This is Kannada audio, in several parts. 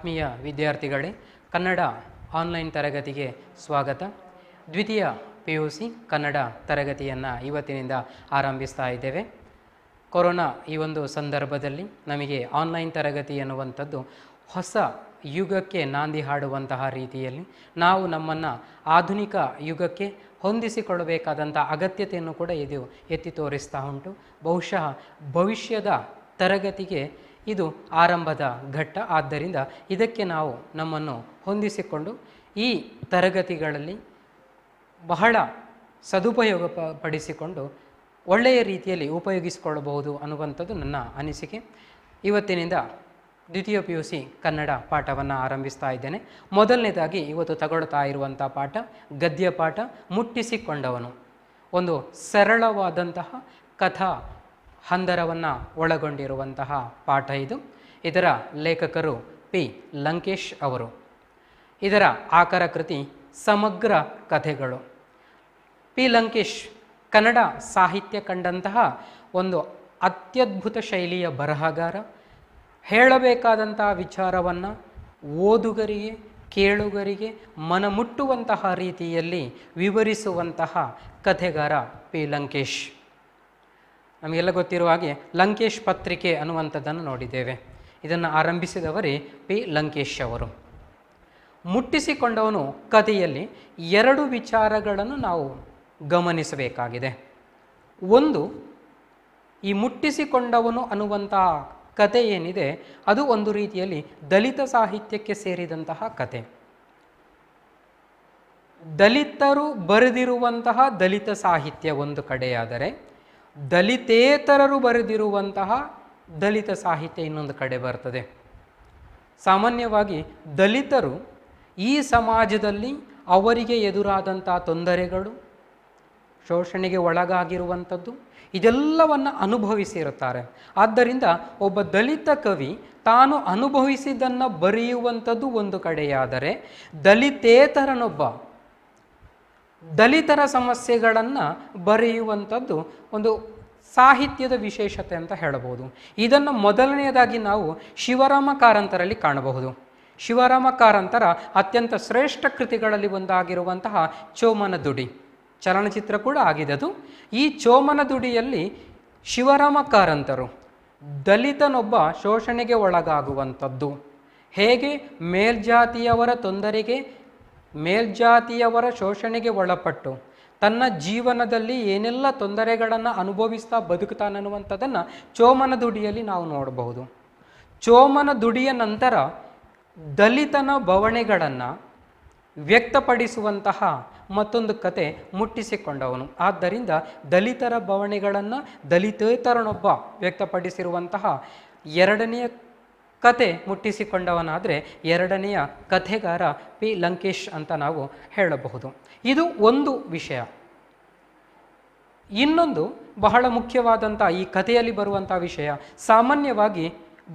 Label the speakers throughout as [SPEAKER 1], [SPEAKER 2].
[SPEAKER 1] ಆತ್ಮೀಯ ವಿದ್ಯಾರ್ಥಿಗಳೇ ಕನ್ನಡ ಆನ್ಲೈನ್ ತರಗತಿಗೆ ಸ್ವಾಗತ ದ್ವಿತೀಯ ಪಿ ಯು ಸಿ ಕನ್ನಡ ತರಗತಿಯನ್ನು ಇವತ್ತಿನಿಂದ ಆರಂಭಿಸ್ತಾ ಇದ್ದೇವೆ ಕೊರೋನಾ ಈ ಒಂದು ಸಂದರ್ಭದಲ್ಲಿ ನಮಗೆ ಆನ್ಲೈನ್ ತರಗತಿ ಎನ್ನುವಂಥದ್ದು ಹೊಸ ಯುಗಕ್ಕೆ ನಾಂದಿ ಹಾಡುವಂತಹ ರೀತಿಯಲ್ಲಿ ನಾವು ನಮ್ಮನ್ನು ಆಧುನಿಕ ಯುಗಕ್ಕೆ ಹೊಂದಿಸಿಕೊಳ್ಳಬೇಕಾದಂಥ ಅಗತ್ಯತೆಯನ್ನು ಕೂಡ ಇದು ಎತ್ತಿ ತೋರಿಸ್ತಾ ಉಂಟು ಬಹುಶಃ ಭವಿಷ್ಯದ ತರಗತಿಗೆ ಇದು ಆರಂಭದ ಘಟ್ಟ ಆದ್ದರಿಂದ ಇದಕ್ಕೆ ನಾವು ನಮ್ಮನ್ನು ಹೊಂದಿಸಿಕೊಂಡು ಈ ತರಗತಿಗಳಲ್ಲಿ ಬಹಳ ಸದುಪಯೋಗ ಪಡಿಸಿಕೊಂಡು ಒಳ್ಳೆಯ ರೀತಿಯಲ್ಲಿ ಉಪಯೋಗಿಸಿಕೊಳ್ಳಬಹುದು ಅನ್ನುವಂಥದ್ದು ನನ್ನ ಅನಿಸಿಕೆ ಇವತ್ತಿನಿಂದ ದ್ವಿತೀಯ ಪಿ ಯು ಸಿ ಕನ್ನಡ ಪಾಠವನ್ನು ಆರಂಭಿಸ್ತಾ ಇದ್ದೇನೆ ಮೊದಲನೇದಾಗಿ ಇವತ್ತು ತಗೊಳ್ತಾ ಇರುವಂಥ ಪಾಠ ಗದ್ಯ ಪಾಠ ಮುಟ್ಟಿಸಿಕೊಂಡವನು ಒಂದು ಸರಳವಾದಂತಹ ಕಥಾ ಹಂದರವನ್ನು ಒಳಗೊಂಡಿರುವಂತಹ ಪಾಠ ಇದು ಇದರ ಲೇಖಕರು ಪಿ ಲಂಕೇಶ್ ಅವರು ಇದರ ಆಕರ ಕೃತಿ ಸಮಗ್ರ ಕಥೆಗಳು ಪಿ ಲಂಕೇಶ್ ಕನ್ನಡ ಸಾಹಿತ್ಯ ಕಂಡಂತಹ ಒಂದು ಅತ್ಯದ್ಭುತ ಶೈಲಿಯ ಬರಹಗಾರ ಹೇಳಬೇಕಾದಂತಹ ವಿಚಾರವನ್ನು ಓದುಗರಿಗೆ ಕೇಳುಗರಿಗೆ ಮನಮುಟ್ಟುವಂತಹ ರೀತಿಯಲ್ಲಿ ವಿವರಿಸುವಂತಹ ಕಥೆಗಾರ ಪಿ ಲಂಕೇಶ್ ನಮಗೆಲ್ಲ ಗೊತ್ತಿರುವ ಹಾಗೆ ಲಂಕೇಶ್ ಪತ್ರಿಕೆ ಅನ್ನುವಂಥದ್ದನ್ನು ನೋಡಿದ್ದೇವೆ ಇದನ್ನು ಆರಂಭಿಸಿದವರೇ ಪಿ ಲಂಕೇಶ್ ಅವರು ಮುಟ್ಟಿಸಿಕೊಂಡವನು ಕಥೆಯಲ್ಲಿ ಎರಡು ವಿಚಾರಗಳನ್ನು ನಾವು ಗಮನಿಸಬೇಕಾಗಿದೆ ಒಂದು ಈ ಮುಟ್ಟಿಸಿಕೊಂಡವನು ಅನ್ನುವಂತಹ ಕತೆ ಏನಿದೆ ಅದು ಒಂದು ರೀತಿಯಲ್ಲಿ ದಲಿತ ಸಾಹಿತ್ಯಕ್ಕೆ ಸೇರಿದಂತಹ ಕತೆ ದಲಿತರು ಬರೆದಿರುವಂತಹ ದಲಿತ ಸಾಹಿತ್ಯ ಒಂದು ಕಡೆಯಾದರೆ ದಲಿತೇತರರು ಬರೆದಿರುವಂತಹ ದಲಿತ ಸಾಹಿತ್ಯ ಇನ್ನೊಂದು ಕಡೆ ಬರ್ತದೆ ಸಾಮಾನ್ಯವಾಗಿ ದಲಿತರು ಈ ಸಮಾಜದಲ್ಲಿ ಅವರಿಗೆ ಎದುರಾದಂಥ ತೊಂದರೆಗಳು ಶೋಷಣೆಗೆ ಒಳಗಾಗಿರುವಂಥದ್ದು ಇದೆಲ್ಲವನ್ನು ಅನುಭವಿಸಿರುತ್ತಾರೆ ಆದ್ದರಿಂದ ಒಬ್ಬ ದಲಿತ ಕವಿ ತಾನು ಅನುಭವಿಸಿದ್ದನ್ನು ಬರೆಯುವಂಥದ್ದು ಒಂದು ಕಡೆಯಾದರೆ ದಲಿತೇತರನೊಬ್ಬ ದಲಿತರ ಸಮಸ್ಯೆಗಳನ್ನು ಬರೆಯುವಂಥದ್ದು ಒಂದು ಸಾಹಿತ್ಯದ ವಿಶೇಷತೆ ಅಂತ ಹೇಳಬಹುದು ಇದನ್ನು ಮೊದಲನೆಯದಾಗಿ ನಾವು ಶಿವರಾಮ ಕಾರಂತರಲ್ಲಿ ಕಾಣಬಹುದು ಶಿವರಾಮ ಕಾರಂತರ ಅತ್ಯಂತ ಶ್ರೇಷ್ಠ ಕೃತಿಗಳಲ್ಲಿ ಒಂದಾಗಿರುವಂತಹ ಚೋಮನ ದುಡಿ ಚಲನಚಿತ್ರ ಕೂಡ ಆಗಿದೆ ಅದು ಈ ಚೋಮನ ದುಡಿಯಲ್ಲಿ ಶಿವರಾಮ ಕಾರಂತರು ದಲಿತನೊಬ್ಬ ಶೋಷಣೆಗೆ ಒಳಗಾಗುವಂಥದ್ದು ಹೇಗೆ ಮೇಲ್ಜಾತಿಯವರ ತೊಂದರೆಗೆ ಮೇಲ್ಜಾತಿಯವರ ಶೋಷಣೆಗೆ ಒಳಪಟ್ಟು ತನ್ನ ಜೀವನದಲ್ಲಿ ಏನೆಲ್ಲ ತೊಂದರೆಗಳನ್ನು ಅನುಭವಿಸ್ತಾ ಬದುಕ್ತಾನೆ ಅನ್ನುವಂಥದ್ದನ್ನು ಚೋಮನ ದುಡಿಯಲ್ಲಿ ನಾವು ನೋಡಬಹುದು ಚೋಮನ ದುಡಿಯ ನಂತರ ದಲಿತನ ಬವಣೆಗಳನ್ನು ವ್ಯಕ್ತಪಡಿಸುವಂತಹ ಮತ್ತೊಂದು ಕತೆ ಮುಟ್ಟಿಸಿಕೊಂಡವನು ಆದ್ದರಿಂದ ದಲಿತರ ಬವಣೆಗಳನ್ನು ದಲಿತೇತರನೊಬ್ಬ ವ್ಯಕ್ತಪಡಿಸಿರುವಂತಹ ಎರಡನೆಯ ಕತೆ ಮುಟ್ಟಿಸಿಕೊಂಡವನಾದರೆ ಎರಡನೆಯ ಕಥೆಗಾರ ಪಿ ಲಂಕೇಶ್ ಅಂತ ನಾವು ಹೇಳಬಹುದು ಇದು ಒಂದು ವಿಷಯ ಇನ್ನೊಂದು ಬಹಳ ಮುಖ್ಯವಾದಂಥ ಈ ಕಥೆಯಲ್ಲಿ ಬರುವಂಥ ವಿಷಯ ಸಾಮಾನ್ಯವಾಗಿ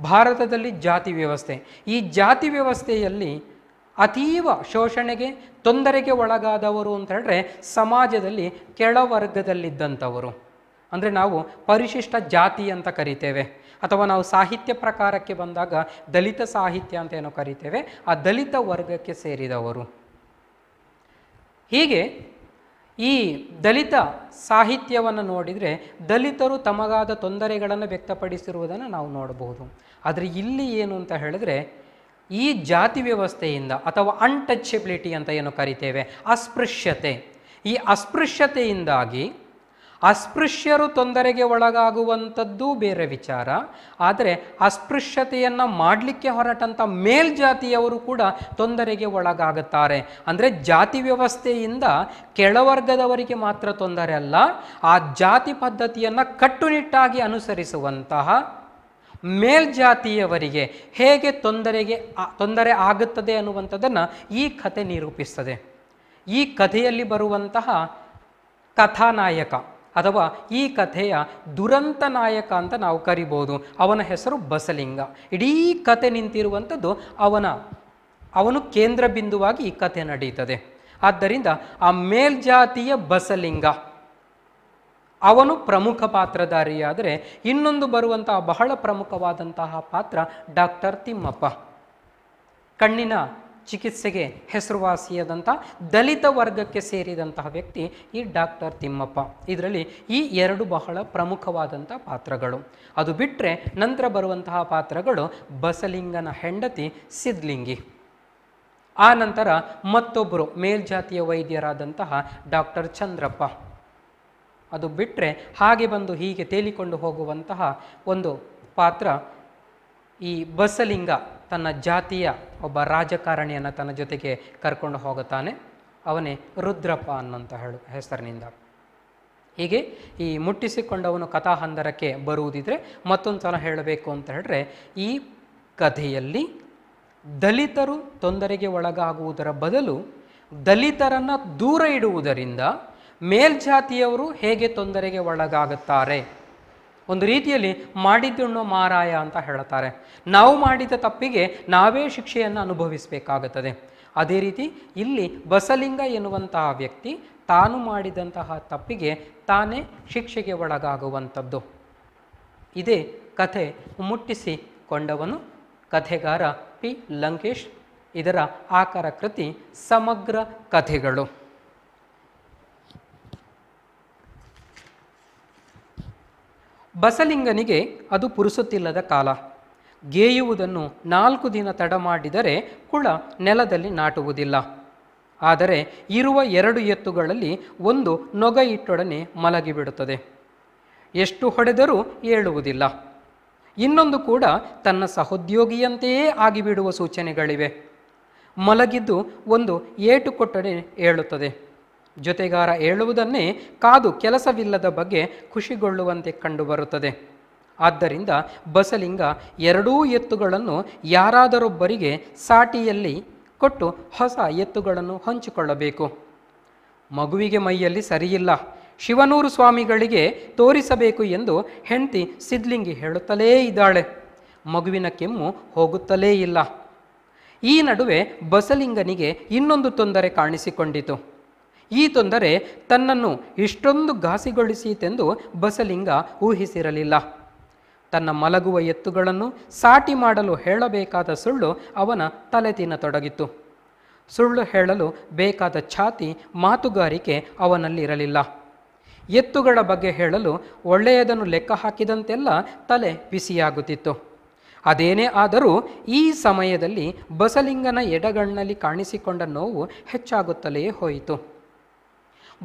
[SPEAKER 1] ಭಾರತದಲ್ಲಿ ಜಾತಿ ವ್ಯವಸ್ಥೆ ಈ ಜಾತಿ ವ್ಯವಸ್ಥೆಯಲ್ಲಿ ಅತೀವ ಶೋಷಣೆಗೆ ತೊಂದರೆಗೆ ಒಳಗಾದವರು ಅಂತ ಹೇಳಿದ್ರೆ ಸಮಾಜದಲ್ಲಿ ಕೆಳವರ್ಗದಲ್ಲಿದ್ದಂಥವರು ಅಂದರೆ ನಾವು ಪರಿಶಿಷ್ಟ ಜಾತಿ ಅಂತ ಕರಿತೇವೆ ಅಥವಾ ನಾವು ಸಾಹಿತ್ಯ ಪ್ರಕಾರಕ್ಕೆ ಬಂದಾಗ ದಲಿತ ಸಾಹಿತ್ಯ ಅಂತ ಏನೋ ಕರಿತೇವೆ ಆ ದಲಿತ ವರ್ಗಕ್ಕೆ ಸೇರಿದವರು ಹೀಗೆ ಈ ದಲಿತ ಸಾಹಿತ್ಯವನ್ನು ನೋಡಿದರೆ ದಲಿತರು ತಮಗಾದ ತೊಂದರೆಗಳನ್ನು ವ್ಯಕ್ತಪಡಿಸಿರುವುದನ್ನು ನಾವು ನೋಡಬಹುದು ಆದರೆ ಇಲ್ಲಿ ಏನು ಅಂತ ಹೇಳಿದ್ರೆ ಈ ಜಾತಿ ವ್ಯವಸ್ಥೆಯಿಂದ ಅಥವಾ ಅನ್ಟಚಬಿಲಿಟಿ ಅಂತ ಏನು ಕರಿತೇವೆ ಅಸ್ಪೃಶ್ಯತೆ ಈ ಅಸ್ಪೃಶ್ಯತೆಯಿಂದಾಗಿ ಅಸ್ಪೃಶ್ಯರು ತೊಂದರೆಗೆ ಒಳಗಾಗುವಂಥದ್ದು ಬೇರೆ ವಿಚಾರ ಆದರೆ ಅಸ್ಪೃಶ್ಯತೆಯನ್ನು ಮಾಡಲಿಕ್ಕೆ ಹೊರಟಂಥ ಮೇಲ್ಜಾತಿಯವರು ಕೂಡ ತೊಂದರೆಗೆ ಒಳಗಾಗುತ್ತಾರೆ ಅಂದರೆ ಜಾತಿ ವ್ಯವಸ್ಥೆಯಿಂದ ಕೆಳವರ್ಗದವರಿಗೆ ಮಾತ್ರ ತೊಂದರೆ ಅಲ್ಲ ಆ ಜಾತಿ ಪದ್ಧತಿಯನ್ನು ಕಟ್ಟುನಿಟ್ಟಾಗಿ ಅನುಸರಿಸುವಂತಹ ಮೇಲ್ಜಾತಿಯವರಿಗೆ ಹೇಗೆ ತೊಂದರೆಗೆ ತೊಂದರೆ ಆಗುತ್ತದೆ ಅನ್ನುವಂಥದ್ದನ್ನು ಈ ಕಥೆ ನಿರೂಪಿಸ್ತದೆ ಈ ಕಥೆಯಲ್ಲಿ ಬರುವಂತಹ ಕಥಾನಾಯಕ ಅಥವಾ ಈ ಕಥೆಯ ದುರಂತ ನಾಯಕ ಅಂತ ನಾವು ಕರಿಬೋದು ಅವನ ಹೆಸರು ಬಸಲಿಂಗ ಇಡೀ ಕತೆ ನಿಂತಿರುವಂಥದ್ದು ಅವನ ಅವನು ಕೇಂದ್ರ ಬಿಂದುವಾಗಿ ಈ ಕಥೆ ನಡೀತದೆ ಆದ್ದರಿಂದ ಆ ಮೇಲ್ಜಾತಿಯ ಬಸಲಿಂಗ ಅವನು ಪ್ರಮುಖ ಪಾತ್ರಧಾರಿಯಾದರೆ ಇನ್ನೊಂದು ಬರುವಂತಹ ಬಹಳ ಪ್ರಮುಖವಾದಂತಹ ಪಾತ್ರ ಡಾಕ್ಟರ್ ತಿಮ್ಮಪ್ಪ ಕಣ್ಣಿನ ಚಿಕಿತ್ಸೆಗೆ ಹೆಸರುವಾಸಿಯಾದಂಥ ದಲಿತ ವರ್ಗಕ್ಕೆ ಸೇರಿದಂತಹ ವ್ಯಕ್ತಿ ಈ ಡಾಕ್ಟರ್ ತಿಮ್ಮಪ್ಪ ಇದರಲ್ಲಿ ಈ ಎರಡು ಬಹಳ ಪ್ರಮುಖವಾದಂಥ ಪಾತ್ರಗಳು ಅದು ಬಿಟ್ಟರೆ ನಂತರ ಬರುವಂತಹ ಪಾತ್ರಗಳು ಬಸಲಿಂಗನ ಹೆಂಡತಿ ಸಿದ್ಲಿಂಗಿ ಆ ನಂತರ ಮತ್ತೊಬ್ಬರು ಮೇಲ್ಜಾತಿಯ ವೈದ್ಯರಾದಂತಹ ಡಾಕ್ಟರ್ ಚಂದ್ರಪ್ಪ ಅದು ಬಿಟ್ಟರೆ ಹಾಗೆ ಬಂದು ಹೀಗೆ ತೇಲಿಕೊಂಡು ಹೋಗುವಂತಹ ಒಂದು ಪಾತ್ರ ಈ ಬಸಲಿಂಗ ತನ್ನ ಜಾತಿಯ ಒಬ್ಬ ರಾಜಕಾರಣಿಯನ್ನು ತನ್ನ ಜೊತೆಗೆ ಕರ್ಕೊಂಡು ಹೋಗುತ್ತಾನೆ ಅವನೇ ರುದ್ರಪ್ಪ ಅನ್ನುವಂಥ ಹೇಳು ಹೆಸರಿನಿಂದ ಹೀಗೆ ಈ ಮುಟ್ಟಿಸಿಕೊಂಡವನು ಕಥಾಹಂದರಕ್ಕೆ ಬರುವುದಿದ್ರೆ ಮತ್ತೊಂದು ಸಲ ಹೇಳಬೇಕು ಅಂತ ಹೇಳಿದ್ರೆ ಈ ಕಥೆಯಲ್ಲಿ ದಲಿತರು ತೊಂದರೆಗೆ ಒಳಗಾಗುವುದರ ಬದಲು ದಲಿತರನ್ನು ದೂರ ಇಡುವುದರಿಂದ ಮೇಲ್ಜಾತಿಯವರು ಹೇಗೆ ತೊಂದರೆಗೆ ಒಳಗಾಗುತ್ತಾರೆ ಒಂದು ರೀತಿಯಲ್ಲಿ ಮಾಡಿದ್ದುಣ್ಣು ಮಾರಾಯ ಅಂತ ಹೇಳುತ್ತಾರೆ ನಾವು ಮಾಡಿದ ತಪ್ಪಿಗೆ ನಾವೇ ಶಿಕ್ಷೆಯನ್ನು ಅನುಭವಿಸಬೇಕಾಗುತ್ತದೆ ಅದೇ ರೀತಿ ಇಲ್ಲಿ ಬಸಲಿಂಗ ಎನ್ನುವಂತಹ ವ್ಯಕ್ತಿ ತಾನು ಮಾಡಿದಂತಹ ತಪ್ಪಿಗೆ ತಾನೇ ಶಿಕ್ಷೆಗೆ ಒಳಗಾಗುವಂಥದ್ದು ಇದೇ ಕಥೆ ಮುಟ್ಟಿಸಿಕೊಂಡವನು ಕಥೆಗಾರ ಪಿ ಲಂಕೇಶ್ ಇದರ ಆಕಾರ ಕೃತಿ ಸಮಗ್ರ ಕಥೆಗಳು ಬಸಲಿಂಗನಿಗೆ ಅದು ಪುರುಸುತ್ತಿಲ್ಲದ ಕಾಲ ಗೇಯುವುದನ್ನು ನಾಲ್ಕು ದಿನ ತಡ ಮಾಡಿದರೆ ಕುಳ ನೆಲದಲ್ಲಿ ನಾಟುವುದಿಲ್ಲ ಆದರೆ ಇರುವ ಎರಡು ಎತ್ತುಗಳಲ್ಲಿ ಒಂದು ನೊಗ ಇಟ್ಟೊಡನೆ ಮಲಗಿಬಿಡುತ್ತದೆ ಎಷ್ಟು ಹೊಡೆದರೂ ಏಳುವುದಿಲ್ಲ ಇನ್ನೊಂದು ಕೂಡ ತನ್ನ ಸಹೋದ್ಯೋಗಿಯಂತೆಯೇ ಆಗಿಬಿಡುವ ಸೂಚನೆಗಳಿವೆ ಮಲಗಿದ್ದು ಒಂದು ಏಟು ಕೊಟ್ಟರೆ ಏಳುತ್ತದೆ ಜೊತೆಗಾರ ಹೇಳುವುದನ್ನೇ ಕಾದು ಕೆಲಸವಿಲ್ಲದ ಬಗ್ಗೆ ಖುಷಿಗೊಳ್ಳುವಂತೆ ಕಂಡುಬರುತ್ತದೆ ಆದ್ದರಿಂದ ಬಸಲಿಂಗ ಎರಡೂ ಎತ್ತುಗಳನ್ನು ಯಾರಾದರೊಬ್ಬರಿಗೆ ಸಾಟಿಯಲ್ಲಿ ಕೊಟ್ಟು ಹೊಸ ಎತ್ತುಗಳನ್ನು ಹಂಚಿಕೊಳ್ಳಬೇಕು ಮಗುವಿಗೆ ಮೈಯಲ್ಲಿ ಸರಿಯಿಲ್ಲ ಶಿವನೂರು ಸ್ವಾಮಿಗಳಿಗೆ ತೋರಿಸಬೇಕು ಎಂದು ಹೆಂಡತಿ ಸಿದ್ಲಿಂಗಿ ಹೇಳುತ್ತಲೇ ಇದ್ದಾಳೆ ಮಗುವಿನ ಕೆಮ್ಮು ಹೋಗುತ್ತಲೇ ಇಲ್ಲ ಈ ನಡುವೆ ಬಸಲಿಂಗನಿಗೆ ಇನ್ನೊಂದು ತೊಂದರೆ ಕಾಣಿಸಿಕೊಂಡಿತು ಈ ತೊಂದರೆ ತನ್ನನ್ನು ಇಷ್ಟೊಂದು ಘಾಸಿಗೊಳಿಸಿತೆಂದು ಬಸಲಿಂಗ ಊಹಿಸಿರಲಿಲ್ಲ ತನ್ನ ಮಲಗುವ ಎತ್ತುಗಳನ್ನು ಸಾಟಿ ಮಾಡಲು ಹೇಳಬೇಕಾದ ಸುಳ್ಳು ಅವನ ತಲೆ ತಿನ್ನತೊಡಗಿತು ಸುಳ್ಳು ಹೇಳಲು ಬೇಕಾದ ಛಾತಿ ಮಾತುಗಾರಿಕೆ ಅವನಲ್ಲಿರಲಿಲ್ಲ ಎತ್ತುಗಳ ಬಗ್ಗೆ ಹೇಳಲು ಒಳ್ಳೆಯದನ್ನು ಲೆಕ್ಕ ಹಾಕಿದಂತೆಲ್ಲ ತಲೆ ಬಿಸಿಯಾಗುತ್ತಿತ್ತು ಅದೇನೇ ಆದರೂ ಈ ಸಮಯದಲ್ಲಿ ಬಸಲಿಂಗನ ಎಡಗಣ್ಣಲ್ಲಿ ಕಾಣಿಸಿಕೊಂಡ ನೋವು ಹೆಚ್ಚಾಗುತ್ತಲೇ ಹೋಯಿತು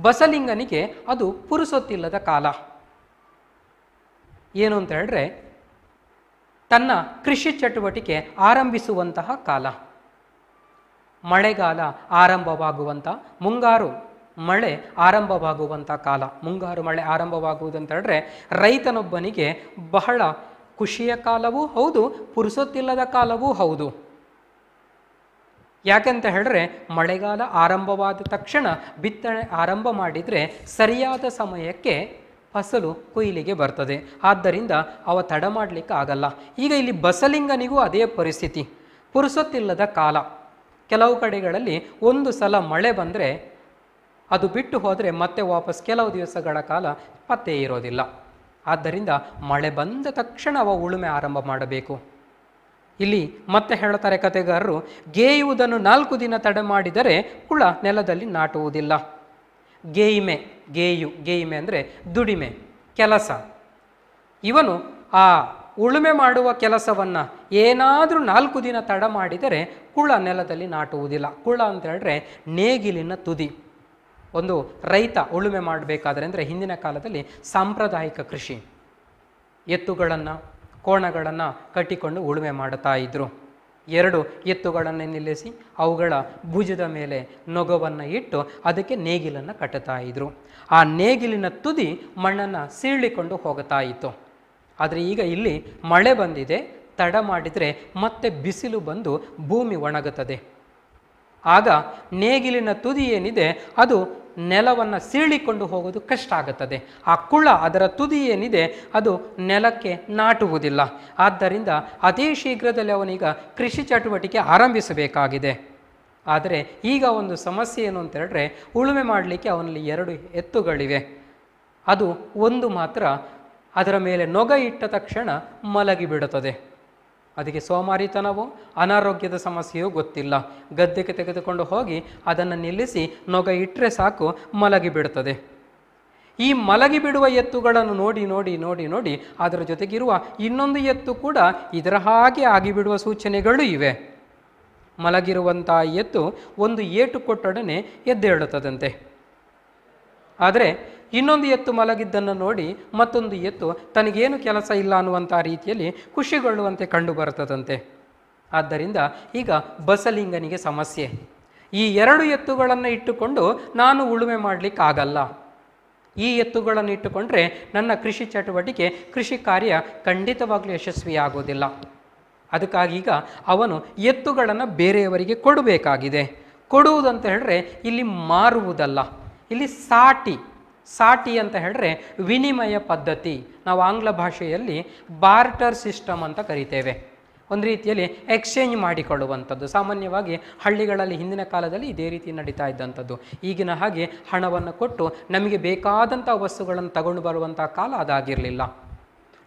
[SPEAKER 1] ಬಸಲಿಂಗನಿಗೆ ಅದು ಪುರುಸೊತ್ತಿಲ್ಲದ ಕಾಲ ಏನು ಅಂತ ಹೇಳಿದ್ರೆ ತನ್ನ ಕೃಷಿ ಚಟುವಟಿಕೆ ಆರಂಭಿಸುವಂತಹ ಕಾಲ ಮಳೆಗಾಲ ಆರಂಭವಾಗುವಂಥ ಮುಂಗಾರು ಮಳೆ ಆರಂಭವಾಗುವಂಥ ಕಾಲ ಮುಂಗಾರು ಮಳೆ ಆರಂಭವಾಗುವುದಂತ ಹೇಳಿದ್ರೆ ರೈತನೊಬ್ಬನಿಗೆ ಬಹಳ ಖುಷಿಯ ಕಾಲವೂ ಹೌದು ಪುರುಸೊತ್ತಿಲ್ಲದ ಕಾಲವೂ ಹೌದು ಯಾಕಂತ ಹೇಳಿದ್ರೆ ಮಳೆಗಾಲ ಆರಂಭವಾದ ತಕ್ಷಣ ಬಿತ್ತನೆ ಆರಂಭ ಮಾಡಿದರೆ ಸರಿಯಾದ ಸಮಯಕ್ಕೆ ಫಸಲು ಕೊಯ್ಲಿಗೆ ಬರ್ತದೆ ಆದ್ದರಿಂದ ಅವ ತಡ ಮಾಡಲಿಕ್ಕೆ ಆಗಲ್ಲ ಈಗ ಇಲ್ಲಿ ಬಸಲಿಂಗನಿಗೂ ಅದೇ ಪರಿಸ್ಥಿತಿ ಪುರುಸೊತ್ತಿಲ್ಲದ ಕಾಲ ಕೆಲವು ಕಡೆಗಳಲ್ಲಿ ಒಂದು ಸಲ ಮಳೆ ಬಂದರೆ ಅದು ಬಿಟ್ಟು ಹೋದರೆ ಮತ್ತೆ ವಾಪಸ್ ಕೆಲವು ದಿವಸಗಳ ಕಾಲ ಪತ್ತೆ ಇರೋದಿಲ್ಲ ಆದ್ದರಿಂದ ಮಳೆ ಬಂದ ತಕ್ಷಣ ಅವ ಉಳುಮೆ ಆರಂಭ ಮಾಡಬೇಕು ಇಲ್ಲಿ ಮತ್ತೆ ಹೇಳ್ತಾರೆ ಕತೆಗಾರರು ಗೇಯುವುದನ್ನು ನಾಲ್ಕು ದಿನ ತಡೆ ಮಾಡಿದರೆ ಕುಳ ನೆಲದಲ್ಲಿ ನಾಟುವುದಿಲ್ಲ ಗೇಯ್ಮೆ ಗೇಯು ಗೇಯ್ಮೆ ಅಂದರೆ ದುಡಿಮೆ ಕೆಲಸ ಇವನು ಆ ಉಳುಮೆ ಮಾಡುವ ಕೆಲಸವನ್ನು ಏನಾದರೂ ನಾಲ್ಕು ದಿನ ತಡ ಮಾಡಿದರೆ ಕುಳ ನೆಲದಲ್ಲಿ ನಾಟುವುದಿಲ್ಲ ಕುಳ ಅಂತ ಹೇಳಿದ್ರೆ ನೇಗಿಲಿನ ತುದಿ ಒಂದು ರೈತ ಉಳುಮೆ ಮಾಡಬೇಕಾದ್ರೆ ಅಂದರೆ ಹಿಂದಿನ ಕಾಲದಲ್ಲಿ ಸಾಂಪ್ರದಾಯಿಕ ಕೃಷಿ ಎತ್ತುಗಳನ್ನು ಕೋಣಗಳನ್ನು ಕಟ್ಟಿಕೊಂಡು ಉಳುಮೆ ಮಾಡುತ್ತಾ ಇದ್ದರು ಎರಡು ಎತ್ತುಗಳನ್ನು ನಿಲ್ಲಿಸಿ ಅವುಗಳ ಭುಜದ ಮೇಲೆ ನೊಗವನ್ನು ಇಟ್ಟು ಅದಕ್ಕೆ ನೇಗಿಲನ್ನು ಕಟ್ಟುತ್ತಾ ಇದ್ದರು ಆ ನೇಗಿಲಿನ ತುದಿ ಮಣ್ಣನ್ನು ಸೀಳಿಕೊಂಡು ಹೋಗುತ್ತಾ ಇತ್ತು ಆದರೆ ಈಗ ಇಲ್ಲಿ ಮಳೆ ಬಂದಿದೆ ತಡ ಮಾಡಿದರೆ ಮತ್ತೆ ಬಿಸಿಲು ಬಂದು ಭೂಮಿ ಒಣಗುತ್ತದೆ ಆಗ ನೇಗಿಲಿನ ತುದಿ ಏನಿದೆ ಅದು ನೆಲವನ್ನು ಸೀಳಿಕೊಂಡು ಹೋಗೋದು ಕಷ್ಟ ಆಗುತ್ತದೆ ಆ ಕುಳ ಅದರ ತುದಿ ಏನಿದೆ ಅದು ನೆಲಕ್ಕೆ ನಾಟುವುದಿಲ್ಲ ಆದ್ದರಿಂದ ಅತೀ ಶೀಘ್ರದಲ್ಲಿ ಅವನೀಗ ಕೃಷಿ ಚಟುವಟಿಕೆ ಆರಂಭಿಸಬೇಕಾಗಿದೆ ಆದರೆ ಈಗ ಒಂದು ಸಮಸ್ಯೆ ಏನು ಅಂತ ಹೇಳಿದ್ರೆ ಉಳುಮೆ ಮಾಡಲಿಕ್ಕೆ ಅವನಲ್ಲಿ ಎರಡು ಎತ್ತುಗಳಿವೆ ಅದು ಒಂದು ಮಾತ್ರ ಅದರ ಮೇಲೆ ನೊಗ ಇಟ್ಟ ತಕ್ಷಣ ಮಲಗಿಬಿಡುತ್ತದೆ ಅದಕ್ಕೆ ಸೋಮಾರಿತನವೋ ಅನಾರೋಗ್ಯದ ಸಮಸ್ಯೆಯೋ ಗೊತ್ತಿಲ್ಲ ಗದ್ದೆಗೆ ತೆಗೆದುಕೊಂಡು ಹೋಗಿ ಅದನ್ನು ನಿಲ್ಲಿಸಿ ನೊಗ ಇಟ್ಟರೆ ಸಾಕು ಮಲಗಿಬಿಡುತ್ತದೆ ಈ ಮಲಗಿ ಬಿಡುವ ಎತ್ತುಗಳನ್ನು ನೋಡಿ ನೋಡಿ ನೋಡಿ ನೋಡಿ ಅದರ ಜೊತೆಗಿರುವ ಇನ್ನೊಂದು ಎತ್ತು ಕೂಡ ಇದರ ಹಾಗೆ ಆಗಿಬಿಡುವ ಸೂಚನೆಗಳು ಇವೆ ಮಲಗಿರುವಂಥ ಎತ್ತು ಒಂದು ಏಟು ಕೊಟ್ಟೊಡನೆ ಎದ್ದೇಳುತ್ತದಂತೆ ಆದರೆ ಇನ್ನೊಂದು ಎತ್ತು ಮಲಗಿದ್ದನ್ನು ನೋಡಿ ಮತ್ತೊಂದು ಎತ್ತು ತನಗೇನು ಕೆಲಸ ಇಲ್ಲ ಅನ್ನುವಂಥ ರೀತಿಯಲ್ಲಿ ಖುಷಿಗೊಳ್ಳುವಂತೆ ಕಂಡುಬರುತ್ತದಂತೆ ಆದ್ದರಿಂದ ಈಗ ಬಸಲಿಂಗನಿಗೆ ಸಮಸ್ಯೆ ಈ ಎರಡು ಎತ್ತುಗಳನ್ನು ಇಟ್ಟುಕೊಂಡು ನಾನು ಉಳುಮೆ ಮಾಡಲಿಕ್ಕಾಗಲ್ಲ ಈ ಎತ್ತುಗಳನ್ನು ಇಟ್ಟುಕೊಂಡ್ರೆ ನನ್ನ ಕೃಷಿ ಚಟುವಟಿಕೆ ಕೃಷಿ ಕಾರ್ಯ ಖಂಡಿತವಾಗಲೂ ಯಶಸ್ವಿಯಾಗೋದಿಲ್ಲ ಅದಕ್ಕಾಗಿ ಈಗ ಅವನು ಎತ್ತುಗಳನ್ನು ಬೇರೆಯವರಿಗೆ ಕೊಡಬೇಕಾಗಿದೆ ಕೊಡುವುದಂತ ಹೇಳಿದ್ರೆ ಇಲ್ಲಿ ಮಾರುವುದಲ್ಲ ಇಲ್ಲಿ ಸಾಟಿ ಸಾಟಿ ಅಂತ ಹೇಳಿದ್ರೆ ವಿನಿಮಯ ಪದ್ಧತಿ ನಾವು ಆಂಗ್ಲ ಭಾಷೆಯಲ್ಲಿ ಬಾರ್ಟರ್ ಸಿಸ್ಟಮ್ ಅಂತ ಕರಿತೇವೆ ಒಂದು ರೀತಿಯಲ್ಲಿ ಎಕ್ಸ್ಚೇಂಜ್ ಮಾಡಿಕೊಳ್ಳುವಂಥದ್ದು ಸಾಮಾನ್ಯವಾಗಿ ಹಳ್ಳಿಗಳಲ್ಲಿ ಹಿಂದಿನ ಕಾಲದಲ್ಲಿ ಇದೇ ರೀತಿ ನಡೀತಾ ಇದ್ದಂಥದ್ದು ಈಗಿನ ಹಾಗೆ ಹಣವನ್ನು ಕೊಟ್ಟು ನಮಗೆ ಬೇಕಾದಂಥ ವಸ್ತುಗಳನ್ನು ತಗೊಂಡು ಬರುವಂಥ ಕಾಲ ಅದಾಗಿರಲಿಲ್ಲ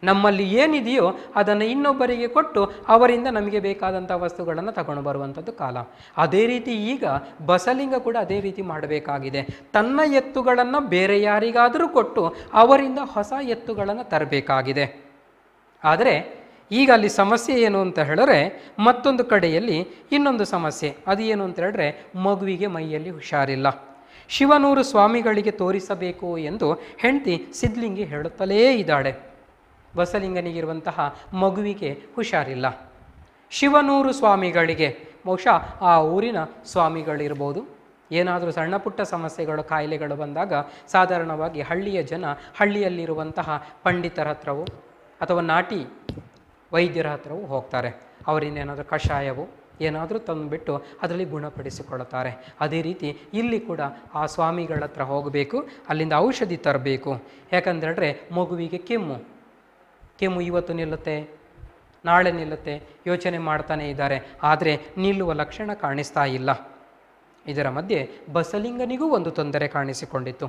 [SPEAKER 1] ನಮ್ಮಲ್ಲಿ ಏನಿದೆಯೋ ಅದನ್ನು ಇನ್ನೊಬ್ಬರಿಗೆ ಕೊಟ್ಟು ಅವರಿಂದ ನಮಗೆ ಬೇಕಾದಂಥ ವಸ್ತುಗಳನ್ನು ತಗೊಂಡು ಬರುವಂಥದ್ದು ಕಾಲ ಅದೇ ರೀತಿ ಈಗ ಬಸಲಿಂಗ ಕೂಡ ಅದೇ ರೀತಿ ಮಾಡಬೇಕಾಗಿದೆ ತನ್ನ ಎತ್ತುಗಳನ್ನು ಬೇರೆ ಯಾರಿಗಾದರೂ ಕೊಟ್ಟು ಅವರಿಂದ ಹೊಸ ಎತ್ತುಗಳನ್ನು ತರಬೇಕಾಗಿದೆ ಆದರೆ ಈಗ ಅಲ್ಲಿ ಸಮಸ್ಯೆ ಏನು ಅಂತ ಹೇಳಿದ್ರೆ ಮತ್ತೊಂದು ಕಡೆಯಲ್ಲಿ ಇನ್ನೊಂದು ಸಮಸ್ಯೆ ಅದು ಏನು ಅಂತ ಹೇಳಿದ್ರೆ ಮಗುವಿಗೆ ಮೈಯಲ್ಲಿ ಹುಷಾರಿಲ್ಲ ಶಿವನೂರು ಸ್ವಾಮಿಗಳಿಗೆ ತೋರಿಸಬೇಕು ಎಂದು ಹೆಂಡತಿ ಸಿದ್ಲಿಂಗಿ ಹೇಳುತ್ತಲೇ ಇದ್ದಾಳೆ ಬಸಲಿಂಗನಿಗಿರುವಂತಹ ಮಗುವಿಗೆ ಹುಷಾರಿಲ್ಲ ಶಿವನೂರು ಸ್ವಾಮಿಗಳಿಗೆ ಬಹುಶಃ ಆ ಊರಿನ ಸ್ವಾಮಿಗಳಿರ್ಬೋದು ಏನಾದರೂ ಸಣ್ಣ ಪುಟ್ಟ ಸಮಸ್ಯೆಗಳು ಕಾಯಿಲೆಗಳು ಬಂದಾಗ ಸಾಧಾರಣವಾಗಿ ಹಳ್ಳಿಯ ಜನ ಹಳ್ಳಿಯಲ್ಲಿರುವಂತಹ ಪಂಡಿತರ ಹತ್ರವೋ ಅಥವಾ ನಾಟಿ ವೈದ್ಯರ ಹತ್ರವೂ ಹೋಗ್ತಾರೆ ಅವರಿಂದ ಏನಾದರೂ ಕಷಾಯವೋ ಏನಾದರೂ ತಂದುಬಿಟ್ಟು ಅದರಲ್ಲಿ ಗುಣಪಡಿಸಿಕೊಳ್ಳುತ್ತಾರೆ ಅದೇ ರೀತಿ ಇಲ್ಲಿ ಕೂಡ ಆ ಸ್ವಾಮಿಗಳ ಹತ್ರ ಹೋಗಬೇಕು ಅಲ್ಲಿಂದ ಔಷಧಿ ತರಬೇಕು ಯಾಕಂದರೆ ಮಗುವಿಗೆ ಕೆಮ್ಮು ಕೆಮ್ಮು ಇವತ್ತು ನಿಲ್ಲುತ್ತೆ ನಾಳೆ ನಿಲ್ಲುತ್ತೆ ಯೋಚನೆ ಮಾಡ್ತಾನೇ ಇದ್ದಾರೆ ಆದರೆ ನಿಲ್ಲುವ ಲಕ್ಷಣ ಕಾಣಿಸ್ತಾ ಇಲ್ಲ ಇದರ ಮಧ್ಯೆ ಬಸಲಿಂಗನಿಗೂ ಒಂದು ತೊಂದರೆ ಕಾಣಿಸಿಕೊಂಡಿತ್ತು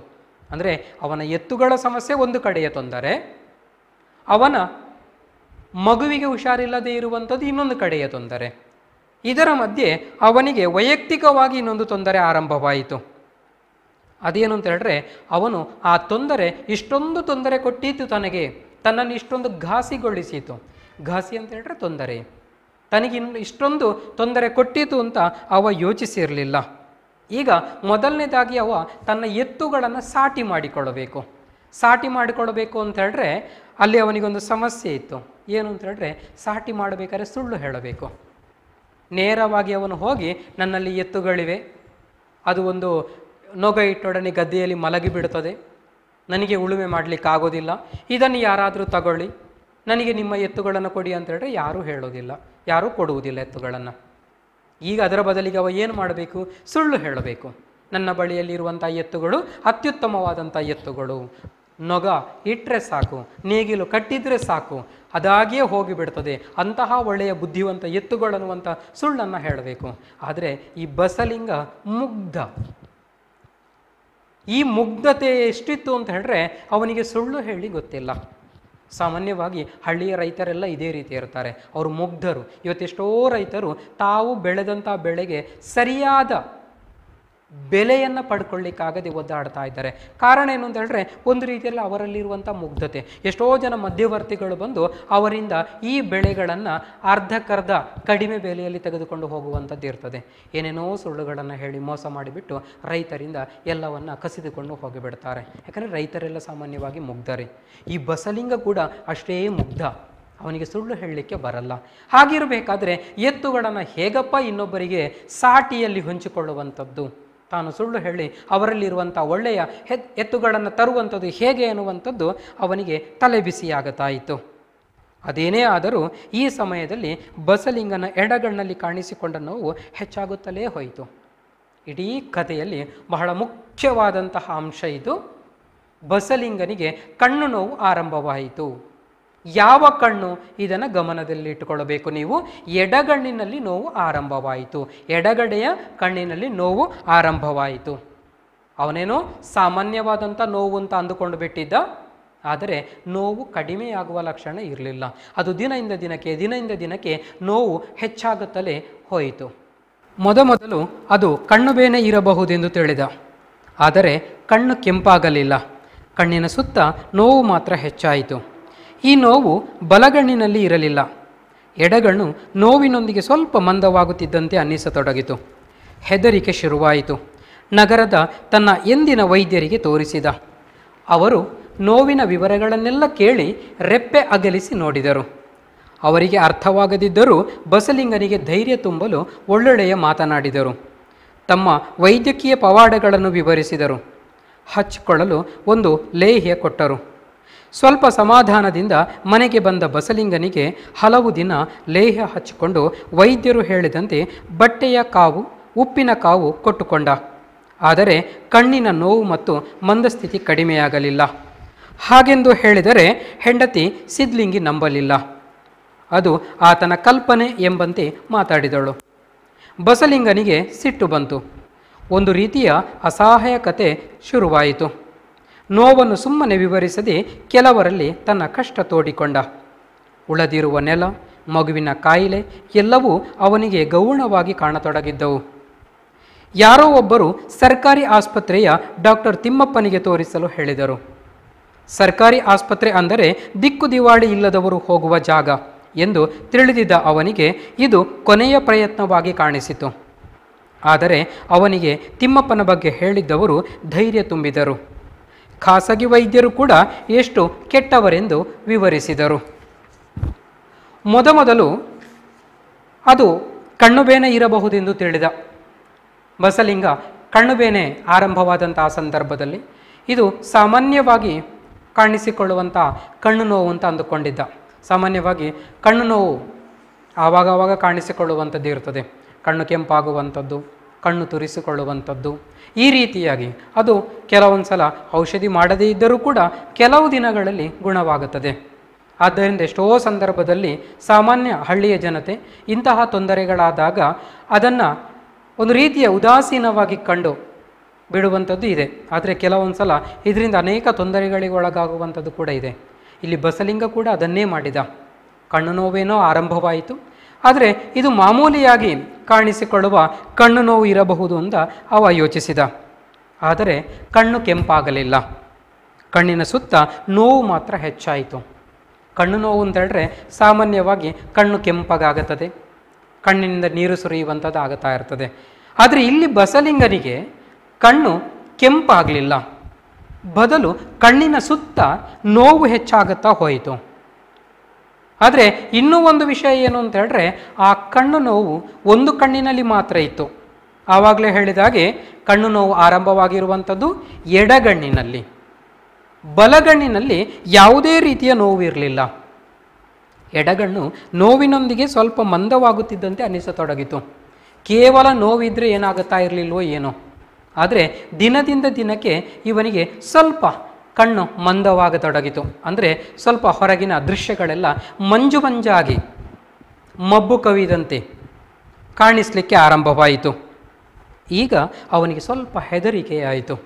[SPEAKER 1] ಅಂದರೆ ಅವನ ಎತ್ತುಗಳ ಸಮಸ್ಯೆ ಒಂದು ಕಡೆಯ ತೊಂದರೆ ಅವನ ಮಗುವಿಗೆ ಹುಷಾರಿಲ್ಲದೆ ಇರುವಂಥದ್ದು ಇನ್ನೊಂದು ಕಡೆಯ ತೊಂದರೆ ಇದರ ಮಧ್ಯೆ ಅವನಿಗೆ ವೈಯಕ್ತಿಕವಾಗಿ ಇನ್ನೊಂದು ತೊಂದರೆ ಆರಂಭವಾಯಿತು ಅದೇನು ಅಂತ ಹೇಳಿದ್ರೆ ಅವನು ಆ ತೊಂದರೆ ಇಷ್ಟೊಂದು ತೊಂದರೆ ಕೊಟ್ಟಿತ್ತು ತನಗೆ ತನ್ನನ್ನು ಇಷ್ಟೊಂದು ಘಾಸಿಗೊಳಿಸಿತು ಘಾಸಿ ಅಂತ ಹೇಳಿದ್ರೆ ತೊಂದರೆ ತನಗಿನ್ನು ಇಷ್ಟೊಂದು ತೊಂದರೆ ಕೊಟ್ಟಿತು ಅಂತ ಅವ ಯೋಚಿಸಿರಲಿಲ್ಲ ಈಗ ಮೊದಲನೇದಾಗಿ ಅವ ತನ್ನ ಎತ್ತುಗಳನ್ನು ಸಾಟಿ ಮಾಡಿಕೊಳ್ಳಬೇಕು ಸಾಟಿ ಮಾಡಿಕೊಳ್ಳಬೇಕು ಅಂತ ಹೇಳಿದ್ರೆ ಅಲ್ಲಿ ಅವನಿಗೊಂದು ಸಮಸ್ಯೆ ಇತ್ತು ಏನು ಅಂತ ಹೇಳಿದ್ರೆ ಸಾಟಿ ಮಾಡಬೇಕಾದ್ರೆ ಸುಳ್ಳು ಹೇಳಬೇಕು ನೇರವಾಗಿ ಅವನು ಹೋಗಿ ನನ್ನಲ್ಲಿ ಎತ್ತುಗಳಿವೆ ಅದು ಒಂದು ಇಟ್ಟೊಡನೆ ಗದ್ದೆಯಲ್ಲಿ ಮಲಗಿಬಿಡುತ್ತದೆ ನನಗೆ ಉಳುಮೆ ಆಗೋದಿಲ್ಲ ಇದನ್ನು ಯಾರಾದರೂ ತಗೊಳ್ಳಿ ನನಗೆ ನಿಮ್ಮ ಎತ್ತುಗಳನ್ನು ಕೊಡಿ ಅಂತ ಹೇಳಿದ್ರೆ ಯಾರೂ ಹೇಳೋದಿಲ್ಲ ಯಾರೂ ಕೊಡುವುದಿಲ್ಲ ಎತ್ತುಗಳನ್ನು ಈಗ ಅದರ ಬದಲಿಗೆ ಅವ ಏನು ಮಾಡಬೇಕು ಸುಳ್ಳು ಹೇಳಬೇಕು ನನ್ನ ಬಳಿಯಲ್ಲಿರುವಂಥ ಎತ್ತುಗಳು ಅತ್ಯುತ್ತಮವಾದಂಥ ಎತ್ತುಗಳು ನೊಗ ಇಟ್ಟರೆ ಸಾಕು ನೇಗಿಲು ಕಟ್ಟಿದರೆ ಸಾಕು ಅದಾಗಿಯೇ ಹೋಗಿಬಿಡ್ತದೆ ಅಂತಹ ಒಳ್ಳೆಯ ಬುದ್ಧಿವಂತ ಎತ್ತುಗಳನ್ನುವಂಥ ಸುಳ್ಳನ್ನು ಹೇಳಬೇಕು ಆದರೆ ಈ ಬಸಲಿಂಗ ಮುಗ್ಧ ಈ ಮುಗ್ಧತೆ ಎಷ್ಟಿತ್ತು ಅಂತ ಹೇಳಿದ್ರೆ ಅವನಿಗೆ ಸುಳ್ಳು ಹೇಳಿ ಗೊತ್ತಿಲ್ಲ ಸಾಮಾನ್ಯವಾಗಿ ಹಳ್ಳಿಯ ರೈತರೆಲ್ಲ ಇದೇ ರೀತಿ ಇರ್ತಾರೆ ಅವರು ಮುಗ್ಧರು ಇವತ್ತೆಷ್ಟೋ ರೈತರು ತಾವು ಬೆಳೆದಂಥ ಬೆಳೆಗೆ ಸರಿಯಾದ ಬೆಲೆಯನ್ನು ಪಡ್ಕೊಳ್ಳಿಕ್ಕಾಗದೆ ಒದ್ದಾಡ್ತಾ ಇದ್ದಾರೆ ಕಾರಣ ಏನು ಅಂತ ಹೇಳಿದ್ರೆ ಒಂದು ರೀತಿಯಲ್ಲಿ ಅವರಲ್ಲಿರುವಂಥ ಮುಗ್ಧತೆ ಎಷ್ಟೋ ಜನ ಮಧ್ಯವರ್ತಿಗಳು ಬಂದು ಅವರಿಂದ ಈ ಬೆಳೆಗಳನ್ನು ಅರ್ಧಕ್ಕರ್ಧ ಕಡಿಮೆ ಬೆಲೆಯಲ್ಲಿ ತೆಗೆದುಕೊಂಡು ಹೋಗುವಂಥದ್ದು ಇರ್ತದೆ ಏನೇನೋ ಸುಳ್ಳುಗಳನ್ನು ಹೇಳಿ ಮೋಸ ಮಾಡಿಬಿಟ್ಟು ರೈತರಿಂದ ಎಲ್ಲವನ್ನು ಕಸಿದುಕೊಂಡು ಹೋಗಿಬಿಡ್ತಾರೆ ಯಾಕಂದರೆ ರೈತರೆಲ್ಲ ಸಾಮಾನ್ಯವಾಗಿ ರೀ ಈ ಬಸಲಿಂಗ ಕೂಡ ಅಷ್ಟೇ ಮುಗ್ಧ ಅವನಿಗೆ ಸುಳ್ಳು ಹೇಳಲಿಕ್ಕೆ ಬರಲ್ಲ ಹಾಗಿರಬೇಕಾದ್ರೆ ಎತ್ತುಗಳನ್ನು ಹೇಗಪ್ಪ ಇನ್ನೊಬ್ಬರಿಗೆ ಸಾಟಿಯಲ್ಲಿ ಹೊಂಚಿಕೊಳ್ಳುವಂಥದ್ದು ತಾನು ಸುಳ್ಳು ಹೇಳಿ ಅವರಲ್ಲಿರುವಂಥ ಒಳ್ಳೆಯ ಎತ್ತುಗಳನ್ನು ತರುವಂಥದ್ದು ಹೇಗೆ ಅನ್ನುವಂಥದ್ದು ಅವನಿಗೆ ತಲೆಬಿಸಿಯಾಗತಾಯಿತು ಅದೇನೇ ಆದರೂ ಈ ಸಮಯದಲ್ಲಿ ಬಸಲಿಂಗನ ಎಡಗಣ್ಣಲ್ಲಿ ಕಾಣಿಸಿಕೊಂಡ ನೋವು ಹೆಚ್ಚಾಗುತ್ತಲೇ ಹೋಯಿತು ಇಡೀ ಕಥೆಯಲ್ಲಿ ಬಹಳ ಮುಖ್ಯವಾದಂತಹ ಅಂಶ ಇದು ಬಸಲಿಂಗನಿಗೆ ಕಣ್ಣು ನೋವು ಆರಂಭವಾಯಿತು ಯಾವ ಕಣ್ಣು ಇದನ್ನು ಗಮನದಲ್ಲಿ ಇಟ್ಟುಕೊಳ್ಳಬೇಕು ನೀವು ಎಡಗಣ್ಣಿನಲ್ಲಿ ನೋವು ಆರಂಭವಾಯಿತು ಎಡಗಡೆಯ ಕಣ್ಣಿನಲ್ಲಿ ನೋವು ಆರಂಭವಾಯಿತು ಅವನೇನೋ ಸಾಮಾನ್ಯವಾದಂಥ ನೋವು ಅಂತ ಅಂದುಕೊಂಡು ಬಿಟ್ಟಿದ್ದ ಆದರೆ ನೋವು ಕಡಿಮೆಯಾಗುವ ಲಕ್ಷಣ ಇರಲಿಲ್ಲ ಅದು ದಿನದಿಂದ ದಿನಕ್ಕೆ ದಿನದಿಂದ ದಿನಕ್ಕೆ ನೋವು ಹೆಚ್ಚಾಗುತ್ತಲೇ ಹೋಯಿತು ಮೊದಮೊದಲು ಅದು ಕಣ್ಣು ಬೇನೆ ಇರಬಹುದೆಂದು ತಿಳಿದ ಆದರೆ ಕಣ್ಣು ಕೆಂಪಾಗಲಿಲ್ಲ ಕಣ್ಣಿನ ಸುತ್ತ ನೋವು ಮಾತ್ರ ಹೆಚ್ಚಾಯಿತು ಈ ನೋವು ಬಲಗಣ್ಣಿನಲ್ಲಿ ಇರಲಿಲ್ಲ ಎಡಗಣ್ಣು ನೋವಿನೊಂದಿಗೆ ಸ್ವಲ್ಪ ಮಂದವಾಗುತ್ತಿದ್ದಂತೆ ಅನ್ನಿಸತೊಡಗಿತು ಹೆದರಿಕೆ ಶುರುವಾಯಿತು ನಗರದ ತನ್ನ ಎಂದಿನ ವೈದ್ಯರಿಗೆ ತೋರಿಸಿದ ಅವರು ನೋವಿನ ವಿವರಗಳನ್ನೆಲ್ಲ ಕೇಳಿ ರೆಪ್ಪೆ ಅಗಲಿಸಿ ನೋಡಿದರು ಅವರಿಗೆ ಅರ್ಥವಾಗದಿದ್ದರೂ ಬಸಲಿಂಗನಿಗೆ ಧೈರ್ಯ ತುಂಬಲು ಒಳ್ಳೊಳ್ಳೆಯ ಮಾತನಾಡಿದರು ತಮ್ಮ ವೈದ್ಯಕೀಯ ಪವಾಡಗಳನ್ನು ವಿವರಿಸಿದರು ಹಚ್ಚಿಕೊಳ್ಳಲು ಒಂದು ಲೇಹ್ಯ ಕೊಟ್ಟರು ಸ್ವಲ್ಪ ಸಮಾಧಾನದಿಂದ ಮನೆಗೆ ಬಂದ ಬಸಲಿಂಗನಿಗೆ ಹಲವು ದಿನ ಲೇಹ ಹಚ್ಚಿಕೊಂಡು ವೈದ್ಯರು ಹೇಳಿದಂತೆ ಬಟ್ಟೆಯ ಕಾವು ಉಪ್ಪಿನ ಕಾವು ಕೊಟ್ಟುಕೊಂಡ ಆದರೆ ಕಣ್ಣಿನ ನೋವು ಮತ್ತು ಮಂದಸ್ಥಿತಿ ಕಡಿಮೆಯಾಗಲಿಲ್ಲ ಹಾಗೆಂದು ಹೇಳಿದರೆ ಹೆಂಡತಿ ಸಿದ್ಲಿಂಗಿ ನಂಬಲಿಲ್ಲ ಅದು ಆತನ ಕಲ್ಪನೆ ಎಂಬಂತೆ ಮಾತಾಡಿದಳು ಬಸಲಿಂಗನಿಗೆ ಸಿಟ್ಟು ಬಂತು ಒಂದು ರೀತಿಯ ಅಸಹಾಯಕತೆ ಶುರುವಾಯಿತು ನೋವನ್ನು ಸುಮ್ಮನೆ ವಿವರಿಸದೆ ಕೆಲವರಲ್ಲಿ ತನ್ನ ಕಷ್ಟ ತೋಡಿಕೊಂಡ ಉಳದಿರುವ ನೆಲ ಮಗುವಿನ ಕಾಯಿಲೆ ಎಲ್ಲವೂ ಅವನಿಗೆ ಗೌಣವಾಗಿ ಕಾಣತೊಡಗಿದ್ದವು ಯಾರೋ ಒಬ್ಬರು ಸರ್ಕಾರಿ ಆಸ್ಪತ್ರೆಯ ಡಾಕ್ಟರ್ ತಿಮ್ಮಪ್ಪನಿಗೆ ತೋರಿಸಲು ಹೇಳಿದರು ಸರ್ಕಾರಿ ಆಸ್ಪತ್ರೆ ಅಂದರೆ ದಿಕ್ಕು ದಿವಾಳಿ ಇಲ್ಲದವರು ಹೋಗುವ ಜಾಗ ಎಂದು ತಿಳಿದಿದ್ದ ಅವನಿಗೆ ಇದು ಕೊನೆಯ ಪ್ರಯತ್ನವಾಗಿ ಕಾಣಿಸಿತು ಆದರೆ ಅವನಿಗೆ ತಿಮ್ಮಪ್ಪನ ಬಗ್ಗೆ ಹೇಳಿದ್ದವರು ಧೈರ್ಯ ತುಂಬಿದರು ಖಾಸಗಿ ವೈದ್ಯರು ಕೂಡ ಎಷ್ಟು ಕೆಟ್ಟವರೆಂದು ವಿವರಿಸಿದರು ಮೊದಮೊದಲು ಅದು ಕಣ್ಣುಬೇನೆ ಇರಬಹುದೆಂದು ತಿಳಿದ ಬಸಲಿಂಗ ಕಣ್ಣುಬೇನೆ ಆರಂಭವಾದಂಥ ಸಂದರ್ಭದಲ್ಲಿ ಇದು ಸಾಮಾನ್ಯವಾಗಿ ಕಾಣಿಸಿಕೊಳ್ಳುವಂಥ ಕಣ್ಣು ನೋವು ಅಂತ ಅಂದುಕೊಂಡಿದ್ದ ಸಾಮಾನ್ಯವಾಗಿ ಕಣ್ಣು ನೋವು ಆವಾಗವಾಗ ಕಾಣಿಸಿಕೊಳ್ಳುವಂಥದ್ದು ಇರ್ತದೆ ಕಣ್ಣು ಕೆಂಪಾಗುವಂಥದ್ದು ಕಣ್ಣು ತುರಿಸಿಕೊಳ್ಳುವಂಥದ್ದು ಈ ರೀತಿಯಾಗಿ ಅದು ಕೆಲವೊಂದು ಸಲ ಔಷಧಿ ಮಾಡದೇ ಇದ್ದರೂ ಕೂಡ ಕೆಲವು ದಿನಗಳಲ್ಲಿ ಗುಣವಾಗುತ್ತದೆ ಆದ್ದರಿಂದ ಎಷ್ಟೋ ಸಂದರ್ಭದಲ್ಲಿ ಸಾಮಾನ್ಯ ಹಳ್ಳಿಯ ಜನತೆ ಇಂತಹ ತೊಂದರೆಗಳಾದಾಗ ಅದನ್ನು ಒಂದು ರೀತಿಯ ಉದಾಸೀನವಾಗಿ ಕಂಡು ಬಿಡುವಂಥದ್ದು ಇದೆ ಆದರೆ ಕೆಲವೊಂದು ಸಲ ಇದರಿಂದ ಅನೇಕ ತೊಂದರೆಗಳಿಗೆ ಕೂಡ ಇದೆ ಇಲ್ಲಿ ಬಸಲಿಂಗ ಕೂಡ ಅದನ್ನೇ ಮಾಡಿದ ಕಣ್ಣು ನೋವೇನೋ ಆರಂಭವಾಯಿತು ಆದರೆ ಇದು ಮಾಮೂಲಿಯಾಗಿ ಕಾಣಿಸಿಕೊಳ್ಳುವ ಕಣ್ಣು ನೋವು ಇರಬಹುದು ಅಂತ ಅವ ಯೋಚಿಸಿದ ಆದರೆ ಕಣ್ಣು ಕೆಂಪಾಗಲಿಲ್ಲ ಕಣ್ಣಿನ ಸುತ್ತ ನೋವು ಮಾತ್ರ ಹೆಚ್ಚಾಯಿತು ಕಣ್ಣು ನೋವು ಅಂತ ಹೇಳಿದ್ರೆ ಸಾಮಾನ್ಯವಾಗಿ ಕಣ್ಣು ಕೆಂಪಾಗತ್ತದೆ ಕಣ್ಣಿನಿಂದ ನೀರು ಸುರಿಯುವಂಥದ್ದು ಆಗುತ್ತಾ ಇರ್ತದೆ ಆದರೆ ಇಲ್ಲಿ ಬಸಲಿಂಗನಿಗೆ ಕಣ್ಣು ಕೆಂಪಾಗಲಿಲ್ಲ ಬದಲು ಕಣ್ಣಿನ ಸುತ್ತ ನೋವು ಹೆಚ್ಚಾಗುತ್ತಾ ಹೋಯಿತು ಆದರೆ ಇನ್ನೂ ಒಂದು ವಿಷಯ ಏನು ಅಂತ ಹೇಳಿದ್ರೆ ಆ ಕಣ್ಣು ನೋವು ಒಂದು ಕಣ್ಣಿನಲ್ಲಿ ಮಾತ್ರ ಇತ್ತು ಆವಾಗಲೇ ಹೇಳಿದಾಗೆ ಕಣ್ಣು ನೋವು ಆರಂಭವಾಗಿರುವಂಥದ್ದು ಎಡಗಣ್ಣಿನಲ್ಲಿ ಬಲಗಣ್ಣಿನಲ್ಲಿ ಯಾವುದೇ ರೀತಿಯ ನೋವಿರಲಿಲ್ಲ ಎಡಗಣ್ಣು ನೋವಿನೊಂದಿಗೆ ಸ್ವಲ್ಪ ಮಂದವಾಗುತ್ತಿದ್ದಂತೆ ಅನ್ನಿಸತೊಡಗಿತು ಕೇವಲ ನೋವಿದ್ರೆ ಏನಾಗುತ್ತಾ ಇರಲಿಲ್ವೋ ಏನೋ ಆದರೆ ದಿನದಿಂದ ದಿನಕ್ಕೆ ಇವನಿಗೆ ಸ್ವಲ್ಪ ಕಣ್ಣು ಮಂದವಾಗತೊಡಗಿತು ಅಂದರೆ ಸ್ವಲ್ಪ ಹೊರಗಿನ ದೃಶ್ಯಗಳೆಲ್ಲ ಮಂಜು ಮಂಜಾಗಿ ಮಬ್ಬು ಕವಿದಂತೆ ಕಾಣಿಸ್ಲಿಕ್ಕೆ ಆರಂಭವಾಯಿತು ಈಗ ಅವನಿಗೆ ಸ್ವಲ್ಪ ಹೆದರಿಕೆಯಾಯಿತು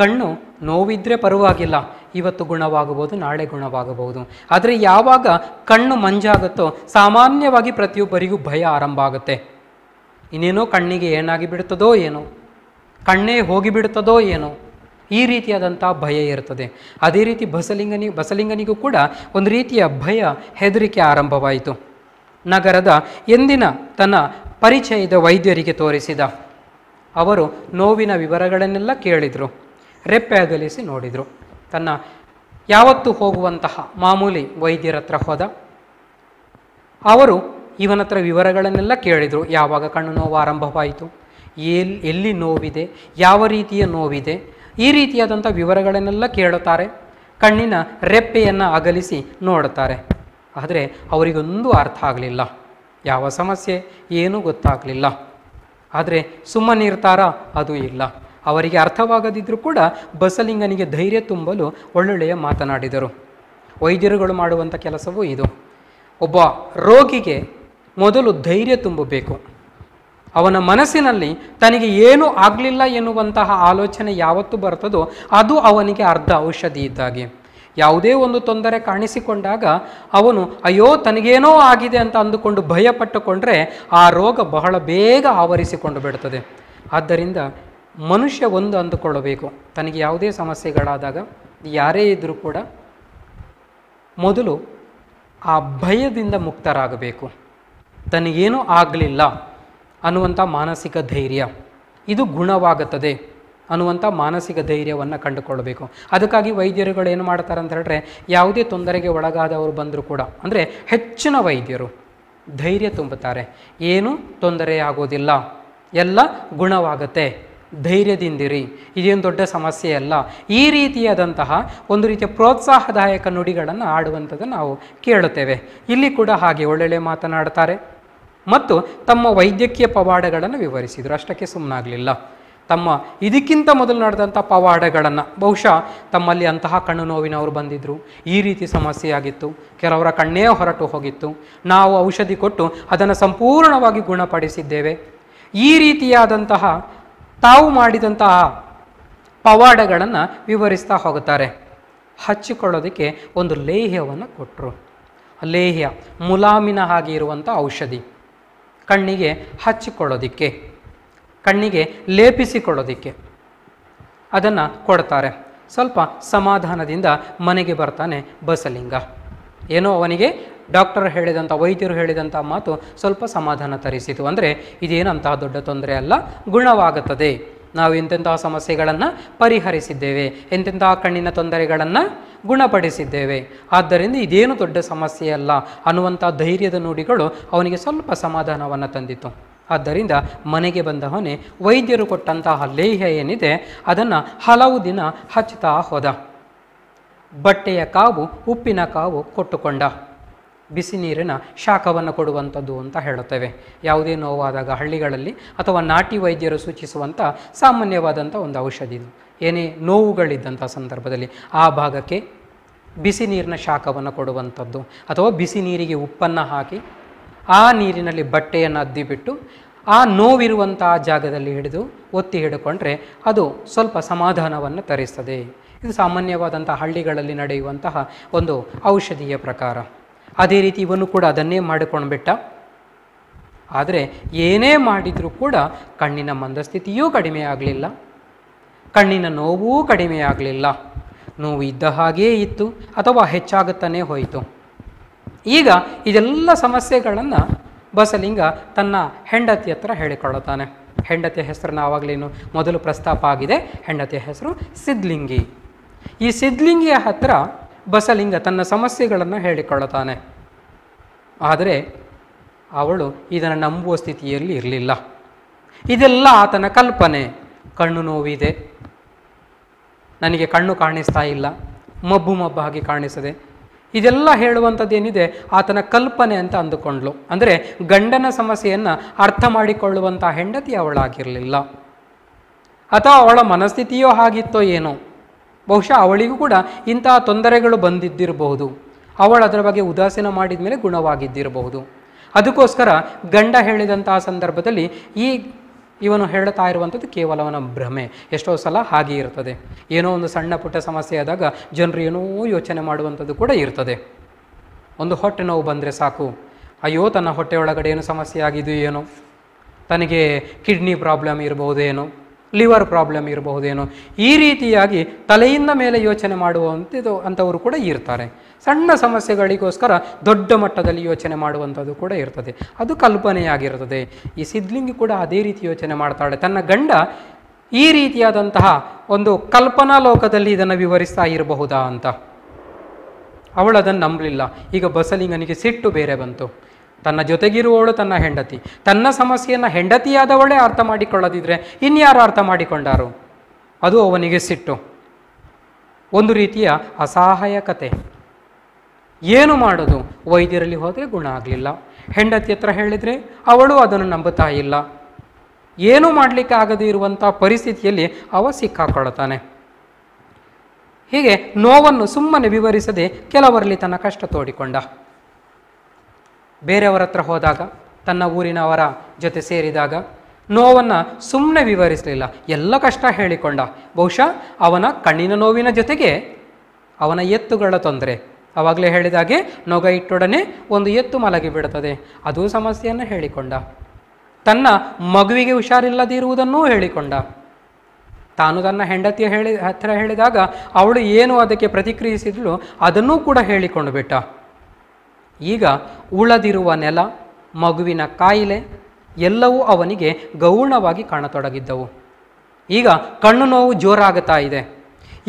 [SPEAKER 1] ಕಣ್ಣು ನೋವಿದ್ರೆ ಪರವಾಗಿಲ್ಲ ಇವತ್ತು ಗುಣವಾಗಬಹುದು ನಾಳೆ ಗುಣವಾಗಬಹುದು ಆದರೆ ಯಾವಾಗ ಕಣ್ಣು ಮಂಜಾಗುತ್ತೋ ಸಾಮಾನ್ಯವಾಗಿ ಪ್ರತಿಯೊಬ್ಬರಿಗೂ ಭಯ ಆರಂಭ ಆಗುತ್ತೆ ಇನ್ನೇನೋ ಕಣ್ಣಿಗೆ ಏನಾಗಿ ಬಿಡುತ್ತದೋ ಏನೋ ಕಣ್ಣೇ ಹೋಗಿಬಿಡುತ್ತದೋ ಏನೋ ಈ ರೀತಿಯಾದಂಥ ಭಯ ಇರ್ತದೆ ಅದೇ ರೀತಿ ಬಸಲಿಂಗನಿ ಬಸಲಿಂಗನಿಗೂ ಕೂಡ ಒಂದು ರೀತಿಯ ಭಯ ಹೆದರಿಕೆ ಆರಂಭವಾಯಿತು ನಗರದ ಎಂದಿನ ತನ್ನ ಪರಿಚಯದ ವೈದ್ಯರಿಗೆ ತೋರಿಸಿದ ಅವರು ನೋವಿನ ವಿವರಗಳನ್ನೆಲ್ಲ ಕೇಳಿದರು ರೆಪ್ಪೆ ಅಗಲಿಸಿ ನೋಡಿದರು ತನ್ನ ಯಾವತ್ತು ಹೋಗುವಂತಹ ಮಾಮೂಲಿ ವೈದ್ಯರ ಹತ್ರ ಹೋದ ಅವರು ಇವನ ಹತ್ರ ವಿವರಗಳನ್ನೆಲ್ಲ ಕೇಳಿದರು ಯಾವಾಗ ಕಣ್ಣು ನೋವು ಆರಂಭವಾಯಿತು ಎಲ್ಲಿ ಎಲ್ಲಿ ನೋವಿದೆ ಯಾವ ರೀತಿಯ ನೋವಿದೆ ಈ ರೀತಿಯಾದಂಥ ವಿವರಗಳನ್ನೆಲ್ಲ ಕೇಳುತ್ತಾರೆ ಕಣ್ಣಿನ ರೆಪ್ಪೆಯನ್ನು ಅಗಲಿಸಿ ನೋಡುತ್ತಾರೆ ಆದರೆ ಅವರಿಗೊಂದು ಅರ್ಥ ಆಗಲಿಲ್ಲ ಯಾವ ಸಮಸ್ಯೆ ಏನೂ ಗೊತ್ತಾಗಲಿಲ್ಲ ಆದರೆ ಸುಮ್ಮನಿರ್ತಾರ ಅದು ಇಲ್ಲ ಅವರಿಗೆ ಅರ್ಥವಾಗದಿದ್ದರೂ ಕೂಡ ಬಸಲಿಂಗನಿಗೆ ಧೈರ್ಯ ತುಂಬಲು ಒಳ್ಳೊಳ್ಳೆಯ ಮಾತನಾಡಿದರು ವೈದ್ಯರುಗಳು ಮಾಡುವಂಥ ಕೆಲಸವೂ ಇದು ಒಬ್ಬ ರೋಗಿಗೆ ಮೊದಲು ಧೈರ್ಯ ತುಂಬಬೇಕು ಅವನ ಮನಸ್ಸಿನಲ್ಲಿ ತನಗೆ ಏನೂ ಆಗಲಿಲ್ಲ ಎನ್ನುವಂತಹ ಆಲೋಚನೆ ಯಾವತ್ತು ಬರ್ತದೋ ಅದು ಅವನಿಗೆ ಅರ್ಧ ಔಷಧಿ ಇದ್ದಾಗೆ ಯಾವುದೇ ಒಂದು ತೊಂದರೆ ಕಾಣಿಸಿಕೊಂಡಾಗ ಅವನು ಅಯ್ಯೋ ತನಗೇನೋ ಆಗಿದೆ ಅಂತ ಅಂದುಕೊಂಡು ಭಯಪಟ್ಟುಕೊಂಡ್ರೆ ಆ ರೋಗ ಬಹಳ ಬೇಗ ಆವರಿಸಿಕೊಂಡು ಬಿಡ್ತದೆ ಆದ್ದರಿಂದ ಮನುಷ್ಯ ಒಂದು ಅಂದುಕೊಳ್ಳಬೇಕು ತನಗೆ ಯಾವುದೇ ಸಮಸ್ಯೆಗಳಾದಾಗ ಯಾರೇ ಇದ್ದರೂ ಕೂಡ ಮೊದಲು ಆ ಭಯದಿಂದ ಮುಕ್ತರಾಗಬೇಕು ತನಗೇನೂ ಆಗಲಿಲ್ಲ ಅನ್ನುವಂಥ ಮಾನಸಿಕ ಧೈರ್ಯ ಇದು ಗುಣವಾಗುತ್ತದೆ ಅನ್ನುವಂಥ ಮಾನಸಿಕ ಧೈರ್ಯವನ್ನು ಕಂಡುಕೊಳ್ಳಬೇಕು ಅದಕ್ಕಾಗಿ ವೈದ್ಯರುಗಳು ಏನು ಮಾಡ್ತಾರೆ ಅಂತ ಹೇಳಿದ್ರೆ ಯಾವುದೇ ತೊಂದರೆಗೆ ಒಳಗಾದವರು ಬಂದರೂ ಕೂಡ ಅಂದರೆ ಹೆಚ್ಚಿನ ವೈದ್ಯರು ಧೈರ್ಯ ತುಂಬುತ್ತಾರೆ ಏನು ತೊಂದರೆ ಆಗೋದಿಲ್ಲ ಎಲ್ಲ ಗುಣವಾಗುತ್ತೆ ಧೈರ್ಯದಿಂದಿರಿ ಇದೇನು ದೊಡ್ಡ ಸಮಸ್ಯೆ ಅಲ್ಲ ಈ ರೀತಿಯಾದಂತಹ ಒಂದು ರೀತಿಯ ಪ್ರೋತ್ಸಾಹದಾಯಕ ನುಡಿಗಳನ್ನು ಆಡುವಂಥದ್ದು ನಾವು ಕೇಳುತ್ತೇವೆ ಇಲ್ಲಿ ಕೂಡ ಹಾಗೆ ಒಳ್ಳೊಳ್ಳೆ ಮಾತನಾಡ್ತಾರೆ ಮತ್ತು ತಮ್ಮ ವೈದ್ಯಕೀಯ ಪವಾಡಗಳನ್ನು ವಿವರಿಸಿದರು ಅಷ್ಟಕ್ಕೆ ಸುಮ್ಮನಾಗಲಿಲ್ಲ ತಮ್ಮ ಇದಕ್ಕಿಂತ ಮೊದಲು ನಡೆದಂಥ ಪವಾಡಗಳನ್ನು ಬಹುಶಃ ತಮ್ಮಲ್ಲಿ ಅಂತಹ ಕಣ್ಣು ನೋವಿನವರು ಬಂದಿದ್ದರು ಈ ರೀತಿ ಸಮಸ್ಯೆಯಾಗಿತ್ತು ಕೆಲವರ ಕಣ್ಣೇ ಹೊರಟು ಹೋಗಿತ್ತು ನಾವು ಔಷಧಿ ಕೊಟ್ಟು ಅದನ್ನು ಸಂಪೂರ್ಣವಾಗಿ ಗುಣಪಡಿಸಿದ್ದೇವೆ ಈ ರೀತಿಯಾದಂತಹ ತಾವು ಮಾಡಿದಂತಹ ಪವಾಡಗಳನ್ನು ವಿವರಿಸ್ತಾ ಹೋಗುತ್ತಾರೆ ಹಚ್ಚಿಕೊಳ್ಳೋದಕ್ಕೆ ಒಂದು ಲೇಹ್ಯವನ್ನು ಕೊಟ್ಟರು ಲೇಹ್ಯ ಮುಲಾಮಿನ ಹಾಗೆ ಇರುವಂಥ ಔಷಧಿ ಕಣ್ಣಿಗೆ ಹಚ್ಚಿಕೊಳ್ಳೋದಿಕ್ಕೆ ಕಣ್ಣಿಗೆ ಲೇಪಿಸಿಕೊಳ್ಳೋದಿಕ್ಕೆ ಅದನ್ನು ಕೊಡ್ತಾರೆ ಸ್ವಲ್ಪ ಸಮಾಧಾನದಿಂದ ಮನೆಗೆ ಬರ್ತಾನೆ ಬಸಲಿಂಗ ಏನೋ ಅವನಿಗೆ ಡಾಕ್ಟರ್ ಹೇಳಿದಂಥ ವೈದ್ಯರು ಹೇಳಿದಂಥ ಮಾತು ಸ್ವಲ್ಪ ಸಮಾಧಾನ ತರಿಸಿತು ಅಂದರೆ ಇದೇನಂತಹ ದೊಡ್ಡ ತೊಂದರೆ ಅಲ್ಲ ಗುಣವಾಗುತ್ತದೆ ನಾವು ಎಂತೆಂತಹ ಸಮಸ್ಯೆಗಳನ್ನು ಪರಿಹರಿಸಿದ್ದೇವೆ ಎಂತೆಂತಹ ಕಣ್ಣಿನ ತೊಂದರೆಗಳನ್ನು ಗುಣಪಡಿಸಿದ್ದೇವೆ ಆದ್ದರಿಂದ ಇದೇನು ದೊಡ್ಡ ಸಮಸ್ಯೆಯಲ್ಲ ಅನ್ನುವಂಥ ಧೈರ್ಯದ ನುಡಿಗಳು ಅವನಿಗೆ ಸ್ವಲ್ಪ ಸಮಾಧಾನವನ್ನು ತಂದಿತು ಆದ್ದರಿಂದ ಮನೆಗೆ ಬಂದವನೇ ವೈದ್ಯರು ಕೊಟ್ಟಂತಹ ಲೇಹ್ಯ ಏನಿದೆ ಅದನ್ನು ಹಲವು ದಿನ ಹಚ್ಚುತ್ತಾ ಹೋದ ಬಟ್ಟೆಯ ಕಾವು ಉಪ್ಪಿನ ಕಾವು ಕೊಟ್ಟುಕೊಂಡ ಬಿಸಿ ನೀರಿನ ಶಾಖವನ್ನು ಕೊಡುವಂಥದ್ದು ಅಂತ ಹೇಳುತ್ತೇವೆ ಯಾವುದೇ ನೋವಾದಾಗ ಹಳ್ಳಿಗಳಲ್ಲಿ ಅಥವಾ ನಾಟಿ ವೈದ್ಯರು ಸೂಚಿಸುವಂಥ ಸಾಮಾನ್ಯವಾದಂಥ ಒಂದು ಔಷಧಿ ಇದು ಏನೇ ನೋವುಗಳಿದ್ದಂಥ ಸಂದರ್ಭದಲ್ಲಿ ಆ ಭಾಗಕ್ಕೆ ಬಿಸಿ ನೀರಿನ ಶಾಖವನ್ನು ಕೊಡುವಂಥದ್ದು ಅಥವಾ ಬಿಸಿ ನೀರಿಗೆ ಉಪ್ಪನ್ನು ಹಾಕಿ ಆ ನೀರಿನಲ್ಲಿ ಬಟ್ಟೆಯನ್ನು ಅದ್ದಿಬಿಟ್ಟು ಆ ನೋವಿರುವಂಥ ಜಾಗದಲ್ಲಿ ಹಿಡಿದು ಒತ್ತಿ ಹಿಡ್ಕೊಂಡ್ರೆ ಅದು ಸ್ವಲ್ಪ ಸಮಾಧಾನವನ್ನು ತರಿಸ್ತದೆ ಇದು ಸಾಮಾನ್ಯವಾದಂಥ ಹಳ್ಳಿಗಳಲ್ಲಿ ನಡೆಯುವಂತಹ ಒಂದು ಔಷಧಿಯ ಪ್ರಕಾರ ಅದೇ ರೀತಿ ಇವನು ಕೂಡ ಅದನ್ನೇ ಮಾಡಿಕೊಂಡ್ಬಿಟ್ಟ ಆದರೆ ಏನೇ ಮಾಡಿದರೂ ಕೂಡ ಕಣ್ಣಿನ ಮಂದಸ್ಥಿತಿಯೂ ಕಡಿಮೆ ಆಗಲಿಲ್ಲ ಕಣ್ಣಿನ ನೋವೂ ಕಡಿಮೆ ಆಗಲಿಲ್ಲ ನೋವು ಇದ್ದ ಹಾಗೇ ಇತ್ತು ಅಥವಾ ಹೆಚ್ಚಾಗುತ್ತಾನೆ ಹೋಯಿತು ಈಗ ಇದೆಲ್ಲ ಸಮಸ್ಯೆಗಳನ್ನು ಬಸಲಿಂಗ ತನ್ನ ಹೆಂಡತಿ ಹತ್ರ ಹೇಳಿಕೊಳ್ಳುತ್ತಾನೆ ಹೆಂಡತಿಯ ಹೆಸರು ಆವಾಗಲೇನು ಮೊದಲು ಪ್ರಸ್ತಾಪ ಆಗಿದೆ ಹೆಂಡತಿಯ ಹೆಸರು ಸಿದ್ಲಿಂಗಿ ಈ ಸಿದ್ಲಿಂಗಿಯ ಹತ್ರ ಬಸಲಿಂಗ ತನ್ನ ಸಮಸ್ಯೆಗಳನ್ನು ಹೇಳಿಕೊಳ್ಳುತ್ತಾನೆ ಆದರೆ ಅವಳು ಇದನ್ನು ನಂಬುವ ಸ್ಥಿತಿಯಲ್ಲಿ ಇರಲಿಲ್ಲ ಇದೆಲ್ಲ ಆತನ ಕಲ್ಪನೆ ಕಣ್ಣು ನೋವಿದೆ ನನಗೆ ಕಣ್ಣು ಕಾಣಿಸ್ತಾ ಇಲ್ಲ ಮಬ್ಬು ಮಬ್ಬಾಗಿ ಕಾಣಿಸದೆ ಇದೆಲ್ಲ ಹೇಳುವಂಥದ್ದೇನಿದೆ ಆತನ ಕಲ್ಪನೆ ಅಂತ ಅಂದುಕೊಂಡ್ಲು ಅಂದರೆ ಗಂಡನ ಸಮಸ್ಯೆಯನ್ನು ಅರ್ಥ ಮಾಡಿಕೊಳ್ಳುವಂಥ ಹೆಂಡತಿ ಅವಳಾಗಿರಲಿಲ್ಲ ಅಥವಾ ಅವಳ ಮನಸ್ಥಿತಿಯೋ ಹಾಗಿತ್ತೋ ಏನೋ ಬಹುಶಃ ಅವಳಿಗೂ ಕೂಡ ಇಂತಹ ತೊಂದರೆಗಳು ಬಂದಿದ್ದಿರಬಹುದು ಅವಳು ಅದರ ಬಗ್ಗೆ ಉದಾಸೀನ ಮಾಡಿದ ಮೇಲೆ ಗುಣವಾಗಿದ್ದಿರಬಹುದು ಅದಕ್ಕೋಸ್ಕರ ಗಂಡ ಹೇಳಿದಂತಹ ಸಂದರ್ಭದಲ್ಲಿ ಈ ಇವನು ಹೇಳ್ತಾ ಇರುವಂಥದ್ದು ಕೇವಲ ಅವನ ಭ್ರಮೆ ಎಷ್ಟೋ ಸಲ ಹಾಗೆ ಇರ್ತದೆ ಏನೋ ಒಂದು ಸಣ್ಣ ಪುಟ್ಟ ಸಮಸ್ಯೆ ಆದಾಗ ಜನರು ಏನೋ ಯೋಚನೆ ಮಾಡುವಂಥದ್ದು ಕೂಡ ಇರ್ತದೆ ಒಂದು ಹೊಟ್ಟೆ ನೋವು ಬಂದರೆ ಸಾಕು ಅಯ್ಯೋ ತನ್ನ ಹೊಟ್ಟೆಯೊಳಗಡೆ ಏನು ಸಮಸ್ಯೆ ಆಗಿದೆಯೋ ಏನೋ ತನಗೆ ಕಿಡ್ನಿ ಪ್ರಾಬ್ಲಮ್ ಇರಬಹುದೇನೋ ಲಿವರ್ ಪ್ರಾಬ್ಲಮ್ ಇರಬಹುದೇನೋ ಈ ರೀತಿಯಾಗಿ ತಲೆಯಿಂದ ಮೇಲೆ ಯೋಚನೆ ಮಾಡುವಂಥದ್ದು ಅಂಥವರು ಕೂಡ ಇರ್ತಾರೆ ಸಣ್ಣ ಸಮಸ್ಯೆಗಳಿಗೋಸ್ಕರ ದೊಡ್ಡ ಮಟ್ಟದಲ್ಲಿ ಯೋಚನೆ ಮಾಡುವಂಥದ್ದು ಕೂಡ ಇರ್ತದೆ ಅದು ಕಲ್ಪನೆಯಾಗಿರ್ತದೆ ಈ ಸಿದ್ಲಿಂಗಿ ಕೂಡ ಅದೇ ರೀತಿ ಯೋಚನೆ ಮಾಡ್ತಾಳೆ ತನ್ನ ಗಂಡ ಈ ರೀತಿಯಾದಂತಹ ಒಂದು ಕಲ್ಪನಾ ಲೋಕದಲ್ಲಿ ಇದನ್ನು ವಿವರಿಸ್ತಾ ಇರಬಹುದಾ ಅಂತ ಅವಳದನ್ನು ನಂಬಲಿಲ್ಲ ಈಗ ಬಸಲಿಂಗನಿಗೆ ಸಿಟ್ಟು ಬೇರೆ ಬಂತು ತನ್ನ ಜೊತೆಗಿರುವವಳು ತನ್ನ ಹೆಂಡತಿ ತನ್ನ ಸಮಸ್ಯೆಯನ್ನು ಹೆಂಡತಿಯಾದವಳೇ ಅರ್ಥ ಮಾಡಿಕೊಳ್ಳದಿದ್ರೆ ಇನ್ಯಾರು ಅರ್ಥ ಮಾಡಿಕೊಂಡಾರು ಅದು ಅವನಿಗೆ ಸಿಟ್ಟು ಒಂದು ರೀತಿಯ ಅಸಹಾಯಕತೆ ಏನು ಮಾಡೋದು ವೈದ್ಯರಲ್ಲಿ ಹೋದರೆ ಗುಣ ಆಗಲಿಲ್ಲ ಹೆಂಡತಿ ಹತ್ರ ಹೇಳಿದರೆ ಅವಳು ಅದನ್ನು ನಂಬುತ್ತಾ ಇಲ್ಲ ಏನೂ ಮಾಡಲಿಕ್ಕೆ ಆಗದೇ ಇರುವಂಥ ಪರಿಸ್ಥಿತಿಯಲ್ಲಿ ಅವ ಸಿಕ್ಕಾಕೊಳ್ಳುತ್ತಾನೆ ಹೀಗೆ ನೋವನ್ನು ಸುಮ್ಮನೆ ವಿವರಿಸದೆ ಕೆಲವರಲ್ಲಿ ತನ್ನ ಕಷ್ಟ ತೋಡಿಕೊಂಡ ಬೇರೆಯವರ ಹತ್ರ ಹೋದಾಗ ತನ್ನ ಊರಿನವರ ಜೊತೆ ಸೇರಿದಾಗ ನೋವನ್ನು ಸುಮ್ಮನೆ ವಿವರಿಸಲಿಲ್ಲ ಎಲ್ಲ ಕಷ್ಟ ಹೇಳಿಕೊಂಡ ಬಹುಶಃ ಅವನ ಕಣ್ಣಿನ ನೋವಿನ ಜೊತೆಗೆ ಅವನ ಎತ್ತುಗಳ ತೊಂದರೆ ಆವಾಗಲೇ ಹೇಳಿದಾಗೆ ನೊಗ ಇಟ್ಟೊಡನೆ ಒಂದು ಎತ್ತು ಮಲಗಿ ಬಿಡುತ್ತದೆ ಅದೂ ಸಮಸ್ಯೆಯನ್ನು ಹೇಳಿಕೊಂಡ ತನ್ನ ಮಗುವಿಗೆ ಹುಷಾರಿಲ್ಲದಿರುವುದನ್ನೂ ಹೇಳಿಕೊಂಡ ತಾನು ತನ್ನ ಹೆಂಡತಿಯ ಹೇಳಿ ಹತ್ತಿರ ಹೇಳಿದಾಗ ಅವಳು ಏನು ಅದಕ್ಕೆ ಪ್ರತಿಕ್ರಿಯಿಸಿದಳು ಅದನ್ನೂ ಕೂಡ ಹೇಳಿಕೊಂಡು ಬಿಟ್ಟ ಈಗ ಉಳದಿರುವ ನೆಲ ಮಗುವಿನ ಕಾಯಿಲೆ ಎಲ್ಲವೂ ಅವನಿಗೆ ಗೌಣವಾಗಿ ಕಾಣತೊಡಗಿದ್ದವು ಈಗ ಕಣ್ಣು ನೋವು ಜೋರಾಗುತ್ತಾ ಇದೆ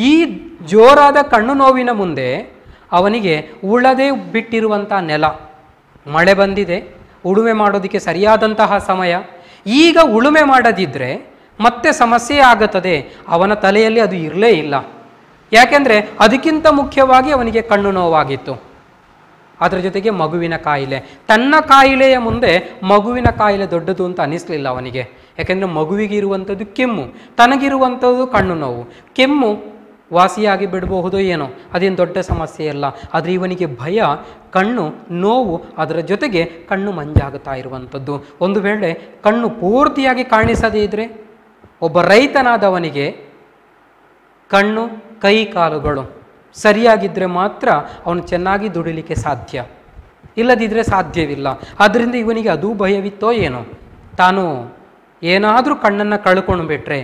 [SPEAKER 1] ಈ ಜೋರಾದ ಕಣ್ಣು ನೋವಿನ ಮುಂದೆ ಅವನಿಗೆ ಉಳದೇ ಬಿಟ್ಟಿರುವಂಥ ನೆಲ ಮಳೆ ಬಂದಿದೆ ಉಳುಮೆ ಮಾಡೋದಕ್ಕೆ ಸರಿಯಾದಂತಹ ಸಮಯ ಈಗ ಉಳುಮೆ ಮಾಡದಿದ್ದರೆ ಮತ್ತೆ ಸಮಸ್ಯೆ ಆಗುತ್ತದೆ ಅವನ ತಲೆಯಲ್ಲಿ ಅದು ಇರಲೇ ಇಲ್ಲ ಯಾಕೆಂದರೆ ಅದಕ್ಕಿಂತ ಮುಖ್ಯವಾಗಿ ಅವನಿಗೆ ಕಣ್ಣು ನೋವಾಗಿತ್ತು ಅದರ ಜೊತೆಗೆ ಮಗುವಿನ ಕಾಯಿಲೆ ತನ್ನ ಕಾಯಿಲೆಯ ಮುಂದೆ ಮಗುವಿನ ಕಾಯಿಲೆ ದೊಡ್ಡದು ಅಂತ ಅನ್ನಿಸ್ಲಿಲ್ಲ ಅವನಿಗೆ ಯಾಕೆಂದರೆ ಮಗುವಿಗೆ ಇರುವಂಥದ್ದು ಕೆಮ್ಮು ತನಗಿರುವಂಥದ್ದು ಕಣ್ಣು ನೋವು ಕೆಮ್ಮು ವಾಸಿಯಾಗಿ ಬಿಡಬಹುದು ಏನೋ ಅದೇನು ದೊಡ್ಡ ಸಮಸ್ಯೆ ಅಲ್ಲ ಆದರೆ ಇವನಿಗೆ ಭಯ ಕಣ್ಣು ನೋವು ಅದರ ಜೊತೆಗೆ ಕಣ್ಣು ಮಂಜಾಗುತ್ತಾ ಇರುವಂಥದ್ದು ಒಂದು ವೇಳೆ ಕಣ್ಣು ಪೂರ್ತಿಯಾಗಿ ಕಾಣಿಸದೇ ಇದ್ದರೆ ಒಬ್ಬ ರೈತನಾದವನಿಗೆ ಕಣ್ಣು ಕೈ ಕಾಲುಗಳು ಸರಿಯಾಗಿದ್ದರೆ ಮಾತ್ರ ಅವನು ಚೆನ್ನಾಗಿ ದುಡಿಲಿಕ್ಕೆ ಸಾಧ್ಯ ಇಲ್ಲದಿದ್ದರೆ ಸಾಧ್ಯವಿಲ್ಲ ಆದ್ದರಿಂದ ಇವನಿಗೆ ಅದು ಭಯವಿತ್ತೋ ಏನೋ ತಾನು ಏನಾದರೂ ಕಣ್ಣನ್ನು ಕಳ್ಕೊಂಡು ಬಿಟ್ಟರೆ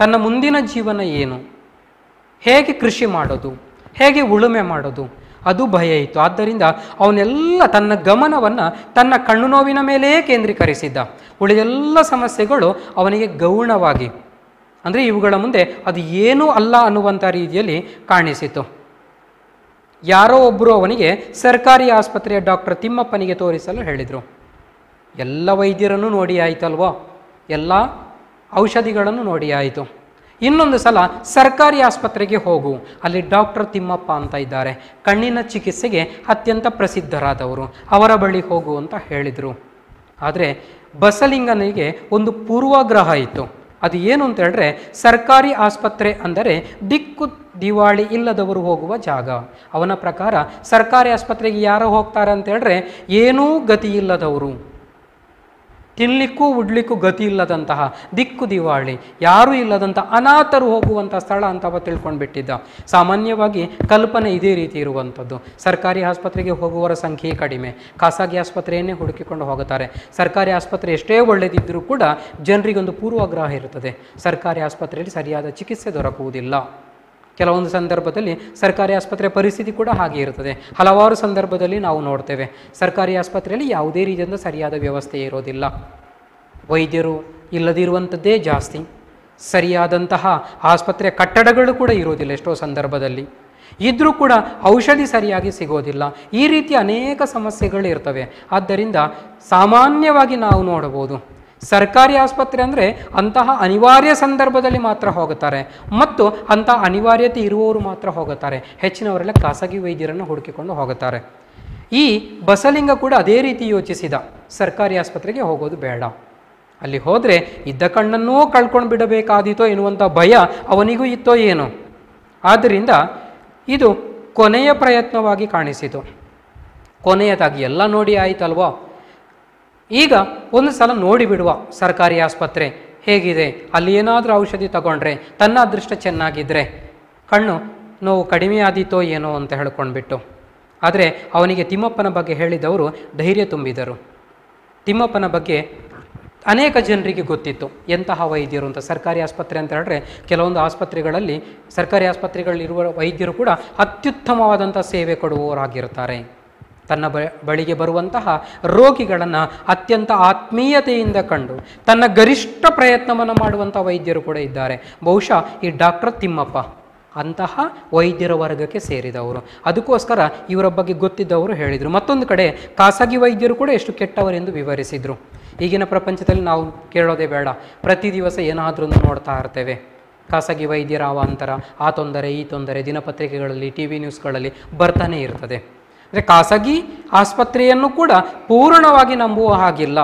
[SPEAKER 1] ತನ್ನ ಮುಂದಿನ ಜೀವನ ಏನು ಹೇಗೆ ಕೃಷಿ ಮಾಡೋದು ಹೇಗೆ ಉಳುಮೆ ಮಾಡೋದು ಅದು ಭಯ ಇತ್ತು ಆದ್ದರಿಂದ ಅವನೆಲ್ಲ ತನ್ನ ಗಮನವನ್ನು ತನ್ನ ಕಣ್ಣು ನೋವಿನ ಮೇಲೇ ಕೇಂದ್ರೀಕರಿಸಿದ್ದ ಉಳಿದೆಲ್ಲ ಸಮಸ್ಯೆಗಳು ಅವನಿಗೆ ಗೌಣವಾಗಿ ಅಂದರೆ ಇವುಗಳ ಮುಂದೆ ಅದು ಏನೂ ಅಲ್ಲ ಅನ್ನುವಂಥ ರೀತಿಯಲ್ಲಿ ಕಾಣಿಸಿತು ಯಾರೋ ಒಬ್ಬರು ಅವನಿಗೆ ಸರ್ಕಾರಿ ಆಸ್ಪತ್ರೆಯ ಡಾಕ್ಟರ್ ತಿಮ್ಮಪ್ಪನಿಗೆ ತೋರಿಸಲು ಹೇಳಿದರು ಎಲ್ಲ ವೈದ್ಯರನ್ನು ನೋಡಿ ಆಯಿತಲ್ವೋ ಎಲ್ಲ ಔಷಧಿಗಳನ್ನು ನೋಡಿ ಆಯಿತು ಇನ್ನೊಂದು ಸಲ ಸರ್ಕಾರಿ ಆಸ್ಪತ್ರೆಗೆ ಹೋಗು ಅಲ್ಲಿ ಡಾಕ್ಟರ್ ತಿಮ್ಮಪ್ಪ ಅಂತ ಇದ್ದಾರೆ ಕಣ್ಣಿನ ಚಿಕಿತ್ಸೆಗೆ ಅತ್ಯಂತ ಪ್ರಸಿದ್ಧರಾದವರು ಅವರ ಬಳಿ ಹೋಗು ಅಂತ ಹೇಳಿದರು ಆದರೆ ಬಸಲಿಂಗನಿಗೆ ಒಂದು ಪೂರ್ವಾಗ್ರಹ ಇತ್ತು ಅದು ಏನು ಅಂತ ಹೇಳಿದ್ರೆ ಸರ್ಕಾರಿ ಆಸ್ಪತ್ರೆ ಅಂದರೆ ದಿಕ್ಕು ದಿವಾಳಿ ಇಲ್ಲದವರು ಹೋಗುವ ಜಾಗ ಅವನ ಪ್ರಕಾರ ಸರ್ಕಾರಿ ಆಸ್ಪತ್ರೆಗೆ ಯಾರು ಹೋಗ್ತಾರೆ ಅಂತ ಹೇಳಿದ್ರೆ ಏನೂ ಗತಿ ಇಲ್ಲದವರು ತಿನ್ನಲಿಕ್ಕೂ ಉಡ್ಲಿಕ್ಕೂ ಗತಿ ಇಲ್ಲದಂತಹ ದಿಕ್ಕು ದಿವಾಳಿ ಯಾರೂ ಇಲ್ಲದಂಥ ಅನಾಥರು ಹೋಗುವಂಥ ಸ್ಥಳ ಅಂತ ಅವ ಬಿಟ್ಟಿದ್ದ ಸಾಮಾನ್ಯವಾಗಿ ಕಲ್ಪನೆ ಇದೇ ರೀತಿ ಇರುವಂಥದ್ದು ಸರ್ಕಾರಿ ಆಸ್ಪತ್ರೆಗೆ ಹೋಗುವವರ ಸಂಖ್ಯೆ ಕಡಿಮೆ ಖಾಸಗಿ ಆಸ್ಪತ್ರೆಯನ್ನೇ ಹುಡುಕಿಕೊಂಡು ಹೋಗುತ್ತಾರೆ ಸರ್ಕಾರಿ ಆಸ್ಪತ್ರೆ ಎಷ್ಟೇ ಒಳ್ಳೆಯದಿದ್ದರೂ ಕೂಡ ಜನರಿಗೊಂದು ಪೂರ್ವಾಗ್ರಹ ಇರುತ್ತದೆ ಸರ್ಕಾರಿ ಆಸ್ಪತ್ರೆಯಲ್ಲಿ ಸರಿಯಾದ ಚಿಕಿತ್ಸೆ ದೊರಕುವುದಿಲ್ಲ ಕೆಲವೊಂದು ಸಂದರ್ಭದಲ್ಲಿ ಸರ್ಕಾರಿ ಆಸ್ಪತ್ರೆ ಪರಿಸ್ಥಿತಿ ಕೂಡ ಹಾಗೆ ಇರುತ್ತದೆ ಹಲವಾರು ಸಂದರ್ಭದಲ್ಲಿ ನಾವು ನೋಡ್ತೇವೆ ಸರ್ಕಾರಿ ಆಸ್ಪತ್ರೆಯಲ್ಲಿ ಯಾವುದೇ ರೀತಿಯಿಂದ ಸರಿಯಾದ ವ್ಯವಸ್ಥೆ ಇರೋದಿಲ್ಲ ವೈದ್ಯರು ಇಲ್ಲದಿರುವಂಥದ್ದೇ ಜಾಸ್ತಿ ಸರಿಯಾದಂತಹ ಆಸ್ಪತ್ರೆ ಕಟ್ಟಡಗಳು ಕೂಡ ಇರೋದಿಲ್ಲ ಎಷ್ಟೋ ಸಂದರ್ಭದಲ್ಲಿ ಇದ್ದರೂ ಕೂಡ ಔಷಧಿ ಸರಿಯಾಗಿ ಸಿಗೋದಿಲ್ಲ ಈ ರೀತಿ ಅನೇಕ ಸಮಸ್ಯೆಗಳು ಇರ್ತವೆ ಆದ್ದರಿಂದ ಸಾಮಾನ್ಯವಾಗಿ ನಾವು ನೋಡಬಹುದು ಸರ್ಕಾರಿ ಆಸ್ಪತ್ರೆ ಅಂದರೆ ಅಂತಹ ಅನಿವಾರ್ಯ ಸಂದರ್ಭದಲ್ಲಿ ಮಾತ್ರ ಹೋಗುತ್ತಾರೆ ಮತ್ತು ಅಂತಹ ಅನಿವಾರ್ಯತೆ ಇರುವವರು ಮಾತ್ರ ಹೋಗುತ್ತಾರೆ ಹೆಚ್ಚಿನವರೆಲ್ಲ ಖಾಸಗಿ ವೈದ್ಯರನ್ನು ಹುಡುಕಿಕೊಂಡು ಹೋಗುತ್ತಾರೆ ಈ ಬಸಲಿಂಗ ಕೂಡ ಅದೇ ರೀತಿ ಯೋಚಿಸಿದ ಸರ್ಕಾರಿ ಆಸ್ಪತ್ರೆಗೆ ಹೋಗೋದು ಬೇಡ ಅಲ್ಲಿ ಹೋದರೆ ಇದ್ದ ಕಣ್ಣನ್ನೂ ಕಳ್ಕೊಂಡು ಬಿಡಬೇಕಾದೀತೋ ಎನ್ನುವಂಥ ಭಯ ಅವನಿಗೂ ಇತ್ತೋ ಏನು ಆದ್ದರಿಂದ ಇದು ಕೊನೆಯ ಪ್ರಯತ್ನವಾಗಿ ಕಾಣಿಸಿತು ಕೊನೆಯದಾಗಿ ಎಲ್ಲ ನೋಡಿ ಆಯಿತಲ್ವೋ ಈಗ ಒಂದು ಸಲ ನೋಡಿಬಿಡುವ ಸರ್ಕಾರಿ ಆಸ್ಪತ್ರೆ ಹೇಗಿದೆ ಅಲ್ಲಿ ಏನಾದರೂ ಔಷಧಿ ತಗೊಂಡ್ರೆ ತನ್ನ ಅದೃಷ್ಟ ಚೆನ್ನಾಗಿದ್ದರೆ ಕಣ್ಣು ನೋವು ಕಡಿಮೆ ಆದೀತೋ ಏನೋ ಅಂತ ಹೇಳ್ಕೊಂಡ್ಬಿಟ್ಟು ಆದರೆ ಅವನಿಗೆ ತಿಮ್ಮಪ್ಪನ ಬಗ್ಗೆ ಹೇಳಿದವರು ಧೈರ್ಯ ತುಂಬಿದರು ತಿಮ್ಮಪ್ಪನ ಬಗ್ಗೆ ಅನೇಕ ಜನರಿಗೆ ಗೊತ್ತಿತ್ತು ಎಂತಹ ವೈದ್ಯರು ಅಂತ ಸರ್ಕಾರಿ ಆಸ್ಪತ್ರೆ ಅಂತ ಹೇಳಿದ್ರೆ ಕೆಲವೊಂದು ಆಸ್ಪತ್ರೆಗಳಲ್ಲಿ ಸರ್ಕಾರಿ ಆಸ್ಪತ್ರೆಗಳಲ್ಲಿರುವ ವೈದ್ಯರು ಕೂಡ ಅತ್ಯುತ್ತಮವಾದಂಥ ಸೇವೆ ಕೊಡುವವರಾಗಿರ್ತಾರೆ ತನ್ನ ಬ ಬಳಿಗೆ ಬರುವಂತಹ ರೋಗಿಗಳನ್ನು ಅತ್ಯಂತ ಆತ್ಮೀಯತೆಯಿಂದ ಕಂಡು ತನ್ನ ಗರಿಷ್ಠ ಪ್ರಯತ್ನವನ್ನು ಮಾಡುವಂಥ ವೈದ್ಯರು ಕೂಡ ಇದ್ದಾರೆ ಬಹುಶಃ ಈ ಡಾಕ್ಟರ್ ತಿಮ್ಮಪ್ಪ ಅಂತಹ ವೈದ್ಯರ ವರ್ಗಕ್ಕೆ ಸೇರಿದವರು ಅದಕ್ಕೋಸ್ಕರ ಇವರ ಬಗ್ಗೆ ಗೊತ್ತಿದ್ದವರು ಹೇಳಿದರು ಮತ್ತೊಂದು ಕಡೆ ಖಾಸಗಿ ವೈದ್ಯರು ಕೂಡ ಎಷ್ಟು ಕೆಟ್ಟವರೆಂದು ವಿವರಿಸಿದರು ಈಗಿನ ಪ್ರಪಂಚದಲ್ಲಿ ನಾವು ಕೇಳೋದೇ ಬೇಡ ಪ್ರತಿ ದಿವಸ ಏನಾದರೂ ನೋಡ್ತಾ ಇರ್ತೇವೆ ಖಾಸಗಿ ವೈದ್ಯರ ಅವಾಂತರ ಆ ತೊಂದರೆ ಈ ತೊಂದರೆ ದಿನಪತ್ರಿಕೆಗಳಲ್ಲಿ ಟಿ ವಿ ನ್ಯೂಸ್ಗಳಲ್ಲಿ ಬರ್ತಾನೆ ಇರ್ತದೆ ಅಂದರೆ ಖಾಸಗಿ ಆಸ್ಪತ್ರೆಯನ್ನು ಕೂಡ ಪೂರ್ಣವಾಗಿ ನಂಬುವ ಹಾಗಿಲ್ಲ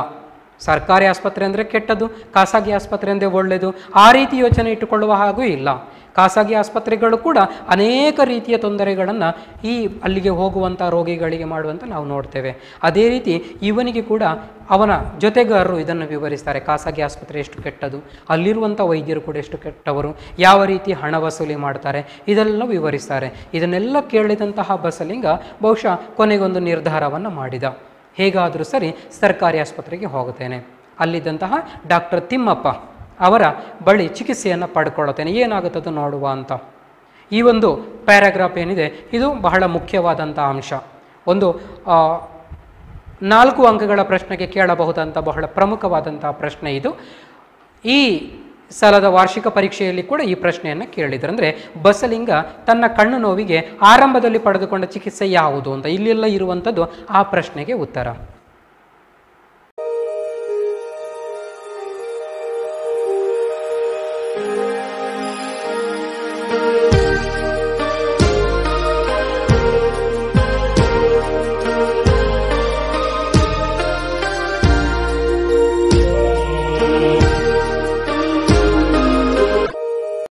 [SPEAKER 1] ಸರ್ಕಾರಿ ಆಸ್ಪತ್ರೆ ಅಂದರೆ ಕೆಟ್ಟದ್ದು ಖಾಸಗಿ ಆಸ್ಪತ್ರೆ ಅಂದರೆ ಒಳ್ಳೆಯದು ಆ ರೀತಿ ಯೋಚನೆ ಇಟ್ಟುಕೊಳ್ಳುವ ಹಾಗೂ ಇಲ್ಲ ಖಾಸಗಿ ಆಸ್ಪತ್ರೆಗಳು ಕೂಡ ಅನೇಕ ರೀತಿಯ ತೊಂದರೆಗಳನ್ನು ಈ ಅಲ್ಲಿಗೆ ಹೋಗುವಂಥ ರೋಗಿಗಳಿಗೆ ಮಾಡುವಂಥ ನಾವು ನೋಡ್ತೇವೆ ಅದೇ ರೀತಿ ಇವನಿಗೆ ಕೂಡ ಅವನ ಜೊತೆಗಾರರು ಇದನ್ನು ವಿವರಿಸ್ತಾರೆ ಖಾಸಗಿ ಆಸ್ಪತ್ರೆ ಎಷ್ಟು ಕೆಟ್ಟದು ಅಲ್ಲಿರುವಂಥ ವೈದ್ಯರು ಕೂಡ ಎಷ್ಟು ಕೆಟ್ಟವರು ಯಾವ ರೀತಿ ಹಣ ವಸೂಲಿ ಮಾಡ್ತಾರೆ ಇದೆಲ್ಲ ವಿವರಿಸ್ತಾರೆ ಇದನ್ನೆಲ್ಲ ಕೇಳಿದಂತಹ ಬಸಲಿಂಗ ಬಹುಶಃ ಕೊನೆಗೊಂದು ನಿರ್ಧಾರವನ್ನು ಮಾಡಿದ ಹೇಗಾದರೂ ಸರಿ ಸರ್ಕಾರಿ ಆಸ್ಪತ್ರೆಗೆ ಹೋಗುತ್ತೇನೆ ಅಲ್ಲಿದ್ದಂತಹ ಡಾಕ್ಟರ್ ತಿಮ್ಮಪ್ಪ ಅವರ ಬಳಿ ಚಿಕಿತ್ಸೆಯನ್ನು ಪಡ್ಕೊಳ್ಳುತ್ತೇನೆ ಏನಾಗುತ್ತದೆ ನೋಡುವ ಅಂತ ಈ ಒಂದು ಪ್ಯಾರಾಗ್ರಾಫ್ ಏನಿದೆ ಇದು ಬಹಳ ಮುಖ್ಯವಾದಂಥ ಅಂಶ ಒಂದು ನಾಲ್ಕು ಅಂಕಗಳ ಪ್ರಶ್ನೆಗೆ ಕೇಳಬಹುದಂಥ ಬಹಳ ಪ್ರಮುಖವಾದಂಥ ಪ್ರಶ್ನೆ ಇದು ಈ ಸಲದ ವಾರ್ಷಿಕ ಪರೀಕ್ಷೆಯಲ್ಲಿ ಕೂಡ ಈ ಪ್ರಶ್ನೆಯನ್ನು ಕೇಳಿದ್ರು ಅಂದರೆ ಬಸಲಿಂಗ ತನ್ನ ಕಣ್ಣು ನೋವಿಗೆ ಆರಂಭದಲ್ಲಿ ಪಡೆದುಕೊಂಡ ಚಿಕಿತ್ಸೆ ಯಾವುದು ಅಂತ ಇಲ್ಲೆಲ್ಲ ಇರುವಂಥದ್ದು ಆ ಪ್ರಶ್ನೆಗೆ ಉತ್ತರ